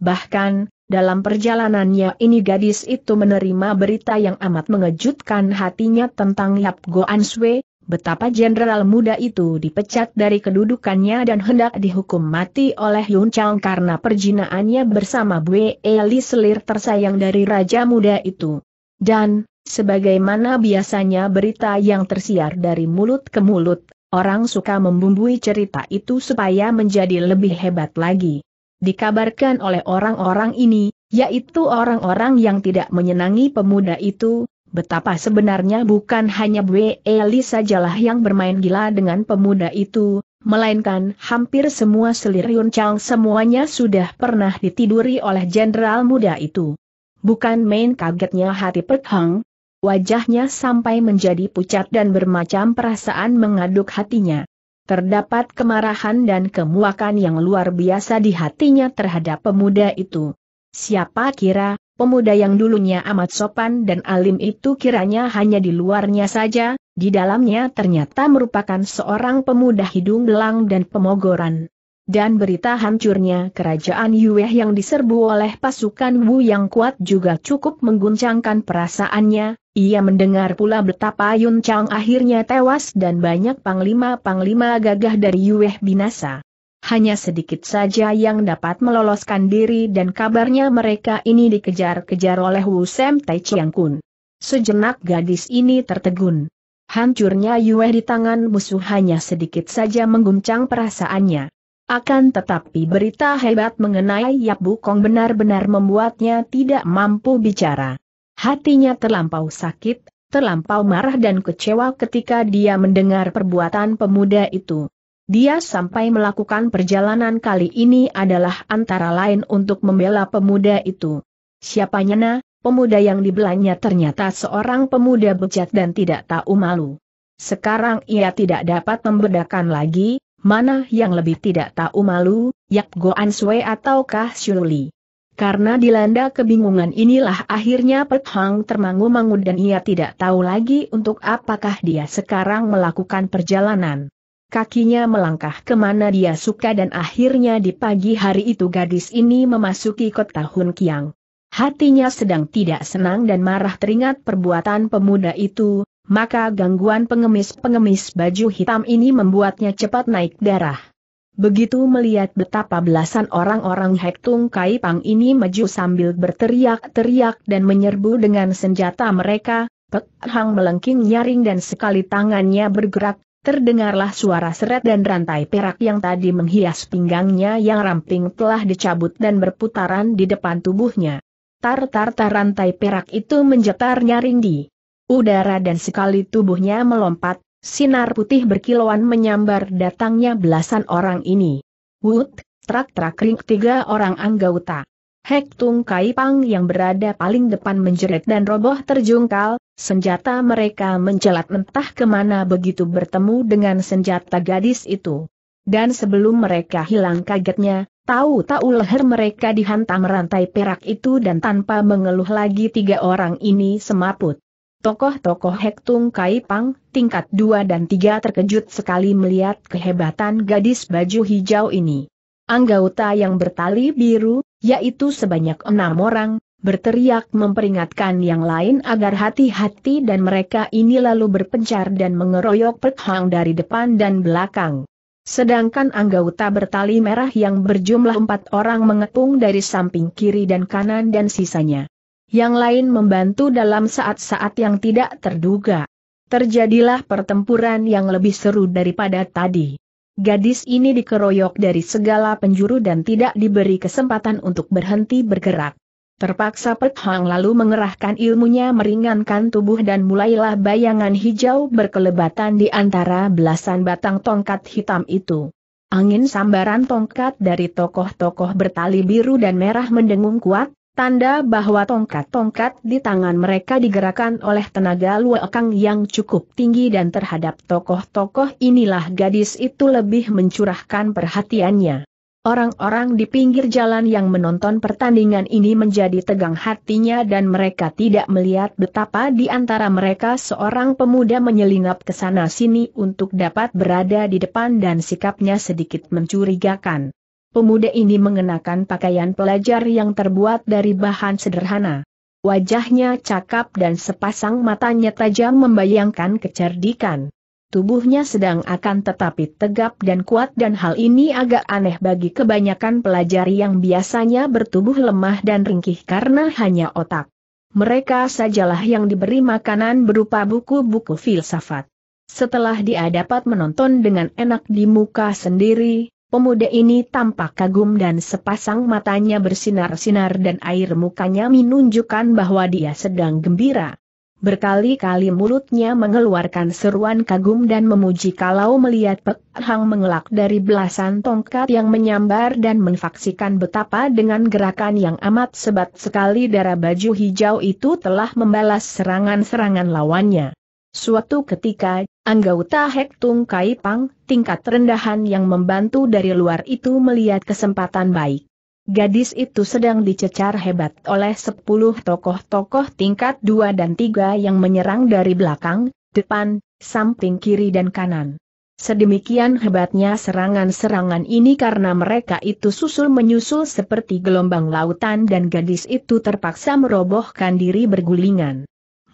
Bahkan, dalam perjalanannya ini gadis itu menerima berita yang amat mengejutkan hatinya tentang Yap Goan Sui, betapa jenderal muda itu dipecat dari kedudukannya dan hendak dihukum mati oleh Yun Chang karena perjinaannya bersama Bue Eli selir tersayang dari raja muda itu. Dan, sebagaimana biasanya berita yang tersiar dari mulut ke mulut, orang suka membumbui cerita itu supaya menjadi lebih hebat lagi. Dikabarkan oleh orang-orang ini, yaitu orang-orang yang tidak menyenangi pemuda itu, Betapa sebenarnya bukan hanya Bwe Eli sajalah yang bermain gila dengan pemuda itu, melainkan hampir semua selir Chang semuanya sudah pernah ditiduri oleh jenderal muda itu. Bukan main kagetnya hati Pek Hang, wajahnya sampai menjadi pucat dan bermacam perasaan mengaduk hatinya. Terdapat kemarahan dan kemuakan yang luar biasa di hatinya terhadap pemuda itu. Siapa kira, Pemuda yang dulunya amat sopan dan alim itu kiranya hanya di luarnya saja, di dalamnya ternyata merupakan seorang pemuda hidung belang dan pemogoran. Dan berita hancurnya kerajaan Yue yang diserbu oleh pasukan Wu yang kuat juga cukup mengguncangkan perasaannya, ia mendengar pula betapa Yun Chang akhirnya tewas dan banyak panglima-panglima gagah dari Yue binasa hanya sedikit saja yang dapat meloloskan diri dan kabarnya mereka ini dikejar-kejar oleh Wu Sem Tai Chiang Kun. Sejenak gadis ini tertegun. Hancurnya Yue di tangan musuh hanya sedikit saja mengguncang perasaannya. Akan tetapi berita hebat mengenai Yap Bu Kong benar-benar membuatnya tidak mampu bicara. Hatinya terlampau sakit, terlampau marah dan kecewa ketika dia mendengar perbuatan pemuda itu. Dia sampai melakukan perjalanan kali ini adalah antara lain untuk membela pemuda itu. Siapanya na, pemuda yang dibelanya ternyata seorang pemuda bejat dan tidak tahu malu. Sekarang ia tidak dapat membedakan lagi, mana yang lebih tidak tahu malu, Yap Goan Sui ataukah Shuli. Karena dilanda kebingungan inilah akhirnya Pet Hang termangu-mangu dan ia tidak tahu lagi untuk apakah dia sekarang melakukan perjalanan kakinya melangkah kemana dia suka dan akhirnya di pagi hari itu gadis ini memasuki kota Hun Kiang. Hatinya sedang tidak senang dan marah teringat perbuatan pemuda itu, maka gangguan pengemis-pengemis baju hitam ini membuatnya cepat naik darah. Begitu melihat betapa belasan orang-orang Hektung Kaipang ini maju sambil berteriak-teriak dan menyerbu dengan senjata mereka, Pek Hang melengking nyaring dan sekali tangannya bergerak, Terdengarlah suara seret dan rantai perak yang tadi menghias pinggangnya yang ramping telah dicabut dan berputaran di depan tubuhnya. Tar-tar-tar rantai perak itu menjetar nyaring di udara dan sekali tubuhnya melompat, sinar putih berkilauan menyambar datangnya belasan orang ini. Wut, trak-trak ring tiga orang anggota Hek Tung Kai Pang yang berada paling depan menjerit dan roboh terjungkal, senjata mereka mencelat mentah kemana begitu bertemu dengan senjata gadis itu. Dan sebelum mereka hilang kagetnya, tahu-tahu leher mereka dihantam rantai perak itu dan tanpa mengeluh lagi tiga orang ini semaput. Tokoh-tokoh Hektung Kai Pang, tingkat dua dan tiga terkejut sekali melihat kehebatan gadis baju hijau ini. Anggota yang bertali biru, yaitu sebanyak enam orang, berteriak memperingatkan yang lain agar hati-hati dan mereka ini lalu berpencar dan mengeroyok Pek dari depan dan belakang. Sedangkan anggota bertali merah yang berjumlah empat orang mengepung dari samping kiri dan kanan dan sisanya. Yang lain membantu dalam saat-saat yang tidak terduga. Terjadilah pertempuran yang lebih seru daripada tadi. Gadis ini dikeroyok dari segala penjuru dan tidak diberi kesempatan untuk berhenti bergerak. Terpaksa Pek Hang lalu mengerahkan ilmunya meringankan tubuh dan mulailah bayangan hijau berkelebatan di antara belasan batang tongkat hitam itu. Angin sambaran tongkat dari tokoh-tokoh bertali biru dan merah mendengung kuat, Tanda bahwa tongkat-tongkat di tangan mereka digerakkan oleh tenaga luekang yang cukup tinggi dan terhadap tokoh-tokoh inilah gadis itu lebih mencurahkan perhatiannya. Orang-orang di pinggir jalan yang menonton pertandingan ini menjadi tegang hatinya dan mereka tidak melihat betapa di antara mereka seorang pemuda menyelinap ke sana sini untuk dapat berada di depan dan sikapnya sedikit mencurigakan. Pemuda ini mengenakan pakaian pelajar yang terbuat dari bahan sederhana. Wajahnya cakap dan sepasang matanya tajam membayangkan kecerdikan. Tubuhnya sedang akan tetapi tegap dan kuat dan hal ini agak aneh bagi kebanyakan pelajar yang biasanya bertubuh lemah dan ringkih karena hanya otak. Mereka sajalah yang diberi makanan berupa buku-buku filsafat. Setelah dia dapat menonton dengan enak di muka sendiri, Pemuda ini tampak kagum dan sepasang matanya bersinar-sinar dan air mukanya menunjukkan bahwa dia sedang gembira. Berkali-kali mulutnya mengeluarkan seruan kagum dan memuji kalau melihat Pek Hang mengelak dari belasan tongkat yang menyambar dan menfaksikan betapa dengan gerakan yang amat sebat sekali darah baju hijau itu telah membalas serangan-serangan lawannya. Suatu ketika, Anggota Hek Tung Kai Pang, tingkat rendahan yang membantu dari luar itu melihat kesempatan baik. Gadis itu sedang dicecar hebat oleh sepuluh tokoh-tokoh tingkat dua dan tiga yang menyerang dari belakang, depan, samping kiri dan kanan. Sedemikian hebatnya serangan-serangan ini karena mereka itu susul-menyusul seperti gelombang lautan dan gadis itu terpaksa merobohkan diri bergulingan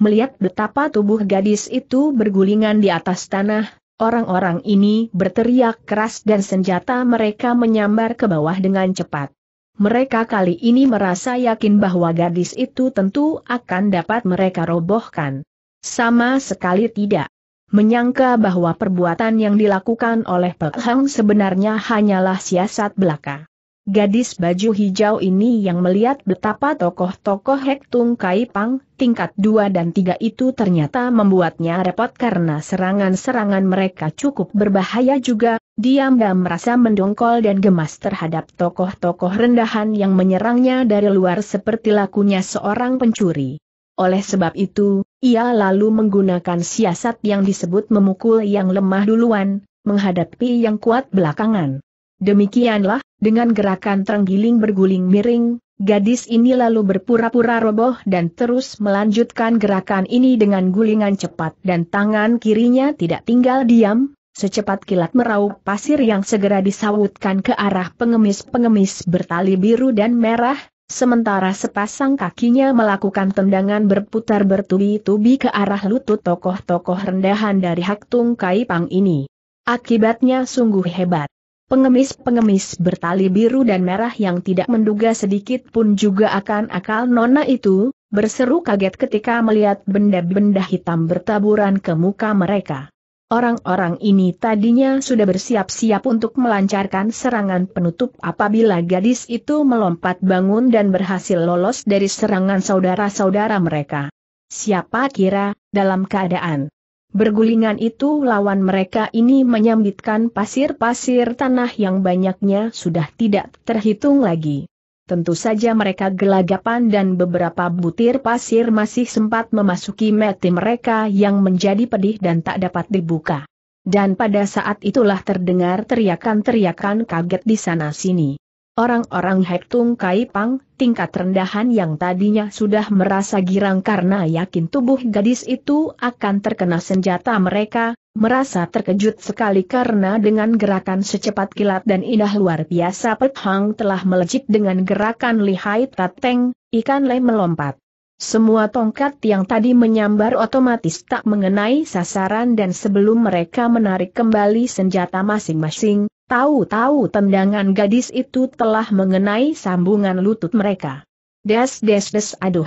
melihat betapa tubuh gadis itu bergulingan di atas tanah, orang-orang ini berteriak keras dan senjata mereka menyambar ke bawah dengan cepat. Mereka kali ini merasa yakin bahwa gadis itu tentu akan dapat mereka robohkan. Sama sekali tidak menyangka bahwa perbuatan yang dilakukan oleh Pelhang sebenarnya hanyalah siasat belaka. Gadis baju hijau ini yang melihat betapa tokoh-tokoh Hek Tung Kai Pang, tingkat 2 dan 3 itu ternyata membuatnya repot karena serangan-serangan mereka cukup berbahaya juga, Dia diam merasa mendongkol dan gemas terhadap tokoh-tokoh rendahan yang menyerangnya dari luar seperti lakunya seorang pencuri. Oleh sebab itu, ia lalu menggunakan siasat yang disebut memukul yang lemah duluan, menghadapi yang kuat belakangan. Demikianlah, dengan gerakan terenggiling berguling miring, gadis ini lalu berpura-pura roboh dan terus melanjutkan gerakan ini dengan gulingan cepat dan tangan kirinya tidak tinggal diam, secepat kilat meraup pasir yang segera disawutkan ke arah pengemis-pengemis bertali biru dan merah, sementara sepasang kakinya melakukan tendangan berputar bertubi-tubi ke arah lutut tokoh-tokoh rendahan dari hak tungkai pang ini. Akibatnya sungguh hebat. Pengemis-pengemis bertali biru dan merah yang tidak menduga sedikit pun juga akan akal nona itu, berseru kaget ketika melihat benda-benda hitam bertaburan ke muka mereka. Orang-orang ini tadinya sudah bersiap-siap untuk melancarkan serangan penutup apabila gadis itu melompat bangun dan berhasil lolos dari serangan saudara-saudara mereka. Siapa kira, dalam keadaan Bergulingan itu lawan mereka ini menyambitkan pasir-pasir tanah yang banyaknya sudah tidak terhitung lagi. Tentu saja mereka gelagapan dan beberapa butir pasir masih sempat memasuki mati mereka yang menjadi pedih dan tak dapat dibuka. Dan pada saat itulah terdengar teriakan-teriakan kaget di sana-sini. Orang-orang Hektung Kaipang, tingkat rendahan yang tadinya sudah merasa girang karena yakin tubuh gadis itu akan terkena senjata mereka, merasa terkejut sekali karena dengan gerakan secepat kilat dan indah luar biasa Pek Hang telah melejit dengan gerakan lihai tateng, ikan le melompat. Semua tongkat yang tadi menyambar otomatis tak mengenai sasaran dan sebelum mereka menarik kembali senjata masing-masing, Tahu-tahu tendangan gadis itu telah mengenai sambungan lutut mereka. Des des des aduh.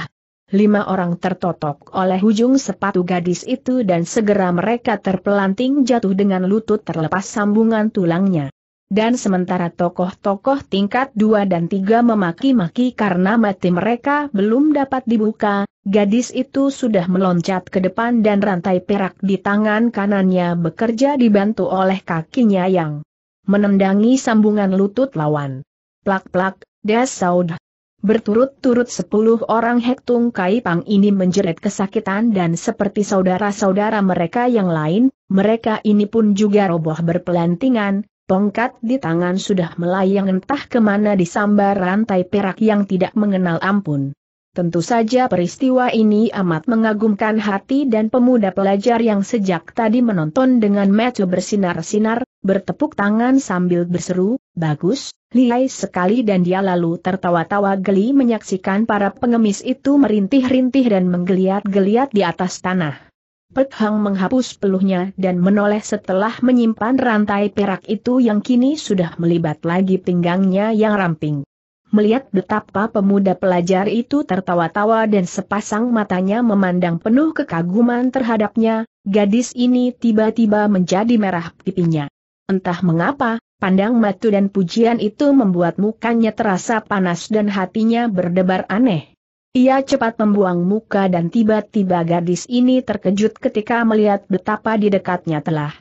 Lima orang tertotok oleh ujung sepatu gadis itu dan segera mereka terpelanting jatuh dengan lutut terlepas sambungan tulangnya. Dan sementara tokoh-tokoh tingkat dua dan tiga memaki-maki karena mati mereka belum dapat dibuka, gadis itu sudah meloncat ke depan dan rantai perak di tangan kanannya bekerja dibantu oleh kakinya yang menendangi sambungan lutut lawan. Plak-plak, desaud. Berturut-turut sepuluh orang Hektung Kaipang ini menjerit kesakitan dan seperti saudara-saudara mereka yang lain, mereka ini pun juga roboh berpelantingan, tongkat di tangan sudah melayang entah kemana disambar rantai perak yang tidak mengenal ampun. Tentu saja peristiwa ini amat mengagumkan hati dan pemuda pelajar yang sejak tadi menonton dengan mata bersinar-sinar, bertepuk tangan sambil berseru, bagus, lihai sekali dan dia lalu tertawa-tawa geli menyaksikan para pengemis itu merintih-rintih dan menggeliat-geliat di atas tanah. Pek Hang menghapus peluhnya dan menoleh setelah menyimpan rantai perak itu yang kini sudah melibat lagi pinggangnya yang ramping melihat betapa pemuda pelajar itu tertawa-tawa dan sepasang matanya memandang penuh kekaguman terhadapnya, gadis ini tiba-tiba menjadi merah pipinya. Entah mengapa, pandang matu dan pujian itu membuat mukanya terasa panas dan hatinya berdebar aneh. Ia cepat membuang muka dan tiba-tiba gadis ini terkejut ketika melihat betapa di dekatnya telah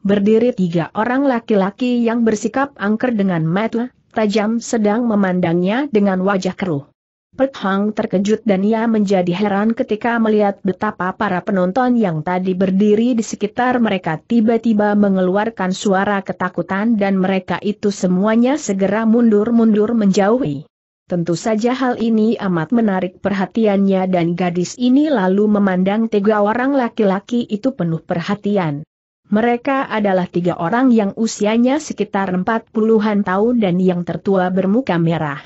berdiri tiga orang laki-laki yang bersikap angker dengan matu tajam sedang memandangnya dengan wajah keruh. Pet Hang terkejut dan ia menjadi heran ketika melihat betapa para penonton yang tadi berdiri di sekitar mereka tiba-tiba mengeluarkan suara ketakutan dan mereka itu semuanya segera mundur-mundur menjauhi. Tentu saja hal ini amat menarik perhatiannya dan gadis ini lalu memandang tiga orang laki-laki itu penuh perhatian. Mereka adalah tiga orang yang usianya sekitar empat puluhan tahun dan yang tertua bermuka merah.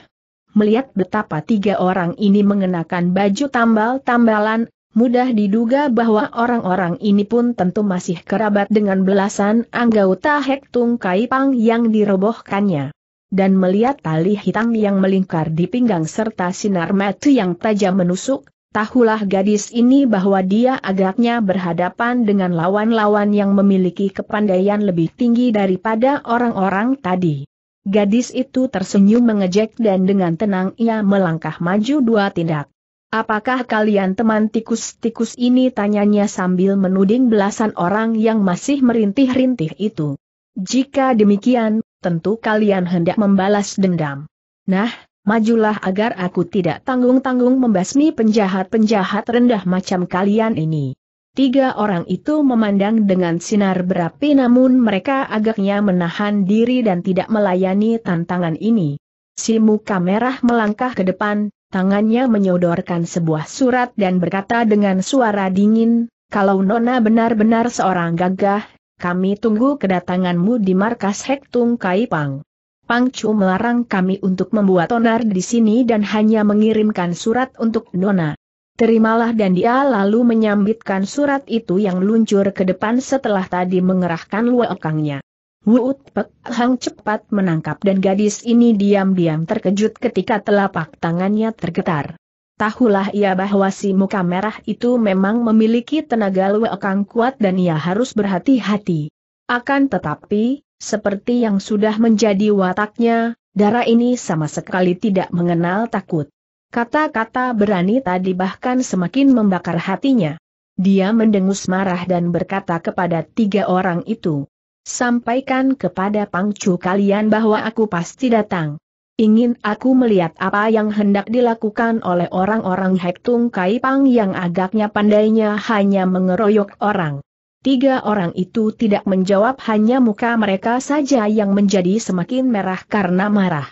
Melihat betapa tiga orang ini mengenakan baju tambal-tambalan, mudah diduga bahwa orang-orang ini pun tentu masih kerabat dengan belasan anggota Hektung Kaipang yang dirobohkannya. Dan melihat tali hitam yang melingkar di pinggang serta sinar mata yang tajam menusuk, Tahulah gadis ini bahwa dia agaknya berhadapan dengan lawan-lawan yang memiliki kepandaian lebih tinggi daripada orang-orang tadi. Gadis itu tersenyum mengejek dan dengan tenang ia melangkah maju dua tindak. Apakah kalian teman tikus-tikus ini tanyanya sambil menuding belasan orang yang masih merintih-rintih itu? Jika demikian, tentu kalian hendak membalas dendam. Nah, majulah agar aku tidak tanggung-tanggung membasmi penjahat-penjahat rendah macam kalian ini. Tiga orang itu memandang dengan sinar berapi namun mereka agaknya menahan diri dan tidak melayani tantangan ini. Si muka merah melangkah ke depan, tangannya menyodorkan sebuah surat dan berkata dengan suara dingin, kalau Nona benar-benar seorang gagah, kami tunggu kedatanganmu di markas Hektung Kaipang. Pang Chu melarang kami untuk membuat onar di sini dan hanya mengirimkan surat untuk Nona. Terimalah dan dia lalu menyambitkan surat itu yang luncur ke depan setelah tadi mengerahkan luakangnya. Wuut Pek Hang cepat menangkap dan gadis ini diam-diam terkejut ketika telapak tangannya tergetar. Tahulah ia bahwa si muka merah itu memang memiliki tenaga luakang kuat dan ia harus berhati-hati. Akan tetapi, seperti yang sudah menjadi wataknya, darah ini sama sekali tidak mengenal takut. Kata-kata berani tadi bahkan semakin membakar hatinya. Dia mendengus marah dan berkata kepada tiga orang itu. Sampaikan kepada pangcu kalian bahwa aku pasti datang. Ingin aku melihat apa yang hendak dilakukan oleh orang-orang Hektung Kaipang yang agaknya pandainya hanya mengeroyok orang. Tiga orang itu tidak menjawab hanya muka mereka saja yang menjadi semakin merah karena marah.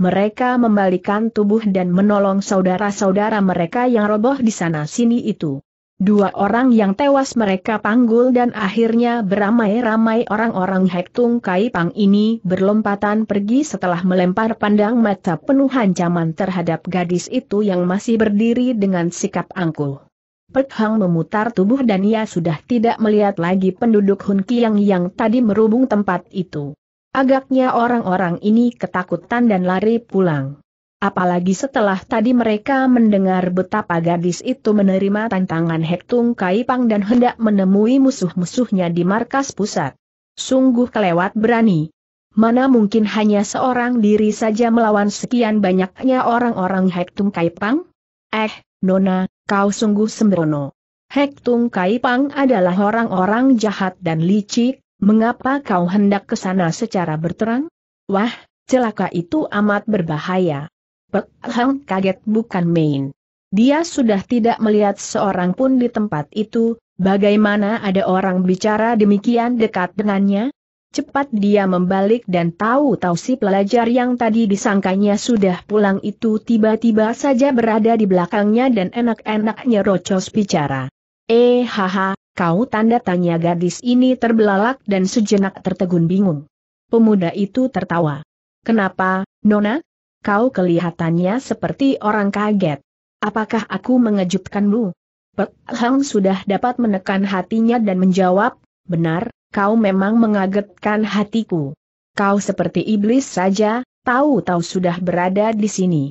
Mereka membalikan tubuh dan menolong saudara-saudara mereka yang roboh di sana-sini itu. Dua orang yang tewas mereka panggul dan akhirnya beramai-ramai orang-orang Hektung Kaipang ini berlompatan pergi setelah melempar pandang mata penuh ancaman terhadap gadis itu yang masih berdiri dengan sikap angkuh. Pek Hang memutar tubuh dan ia sudah tidak melihat lagi penduduk Hun Kiang yang tadi merubung tempat itu. Agaknya orang-orang ini ketakutan dan lari pulang. Apalagi setelah tadi mereka mendengar betapa gadis itu menerima tantangan Hektung Kaipang dan hendak menemui musuh-musuhnya di markas pusat. Sungguh kelewat berani. Mana mungkin hanya seorang diri saja melawan sekian banyaknya orang-orang Hektung Kaipang? Eh, Nona, kau sungguh sembrono. Hek Tung Kai Pang adalah orang-orang jahat dan licik, mengapa kau hendak ke sana secara berterang? Wah, celaka itu amat berbahaya. Pek Hang kaget bukan main. Dia sudah tidak melihat seorang pun di tempat itu, bagaimana ada orang bicara demikian dekat dengannya? cepat dia membalik dan tahu-tahu si pelajar yang tadi disangkanya sudah pulang itu tiba-tiba saja berada di belakangnya dan enak-enaknya rocos bicara. Eh haha, kau tanda tanya gadis ini terbelalak dan sejenak tertegun bingung. Pemuda itu tertawa. Kenapa, Nona? Kau kelihatannya seperti orang kaget. Apakah aku mengejutkanmu? Pek Hang sudah dapat menekan hatinya dan menjawab, benar, kau memang mengagetkan hatiku. Kau seperti iblis saja, tahu-tahu sudah berada di sini.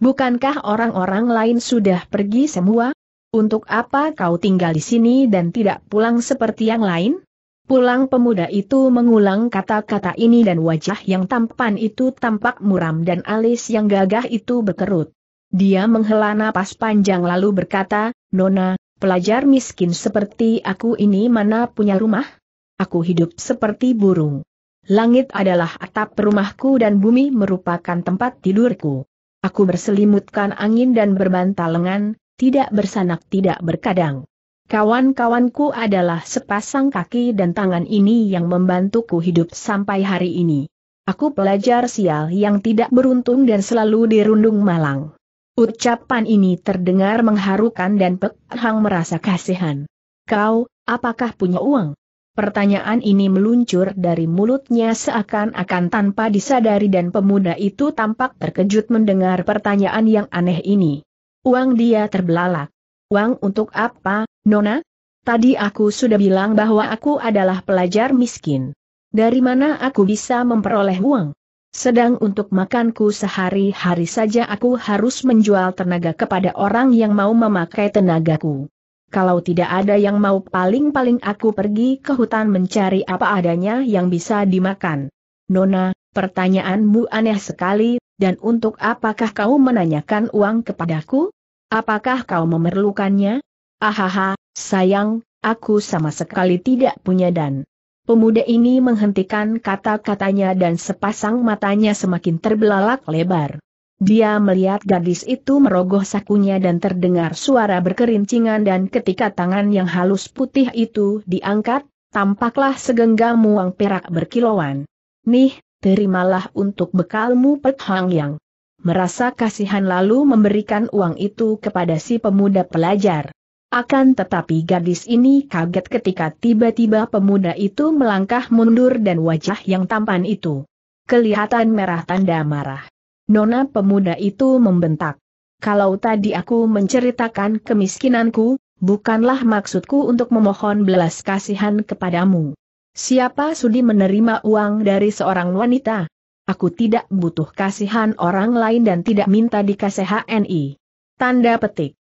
Bukankah orang-orang lain sudah pergi semua? Untuk apa kau tinggal di sini dan tidak pulang seperti yang lain? Pulang pemuda itu mengulang kata-kata ini dan wajah yang tampan itu tampak muram dan alis yang gagah itu berkerut. Dia menghela napas panjang lalu berkata, Nona, pelajar miskin seperti aku ini mana punya rumah? aku hidup seperti burung. Langit adalah atap rumahku dan bumi merupakan tempat tidurku. Aku berselimutkan angin dan lengan, tidak bersanak tidak berkadang. Kawan-kawanku adalah sepasang kaki dan tangan ini yang membantuku hidup sampai hari ini. Aku pelajar sial yang tidak beruntung dan selalu dirundung malang. Ucapan ini terdengar mengharukan dan Pek Hang merasa kasihan. Kau, apakah punya uang? Pertanyaan ini meluncur dari mulutnya seakan-akan tanpa disadari dan pemuda itu tampak terkejut mendengar pertanyaan yang aneh ini. Uang dia terbelalak. Uang untuk apa, Nona? Tadi aku sudah bilang bahwa aku adalah pelajar miskin. Dari mana aku bisa memperoleh uang? Sedang untuk makanku sehari-hari saja aku harus menjual tenaga kepada orang yang mau memakai tenagaku kalau tidak ada yang mau paling-paling aku pergi ke hutan mencari apa adanya yang bisa dimakan. Nona, pertanyaanmu aneh sekali, dan untuk apakah kau menanyakan uang kepadaku? Apakah kau memerlukannya? Ahaha, sayang, aku sama sekali tidak punya dan. Pemuda ini menghentikan kata-katanya dan sepasang matanya semakin terbelalak lebar. Dia melihat gadis itu merogoh sakunya dan terdengar suara berkerincingan dan ketika tangan yang halus putih itu diangkat, tampaklah segenggam uang perak berkilauan. Nih, terimalah untuk bekalmu Pek Yang. Merasa kasihan lalu memberikan uang itu kepada si pemuda pelajar. Akan tetapi gadis ini kaget ketika tiba-tiba pemuda itu melangkah mundur dan wajah yang tampan itu. Kelihatan merah tanda marah. Nona pemuda itu membentak. Kalau tadi aku menceritakan kemiskinanku, bukanlah maksudku untuk memohon belas kasihan kepadamu. Siapa sudi menerima uang dari seorang wanita? Aku tidak butuh kasihan orang lain dan tidak minta dikasih HNI. Tanda petik.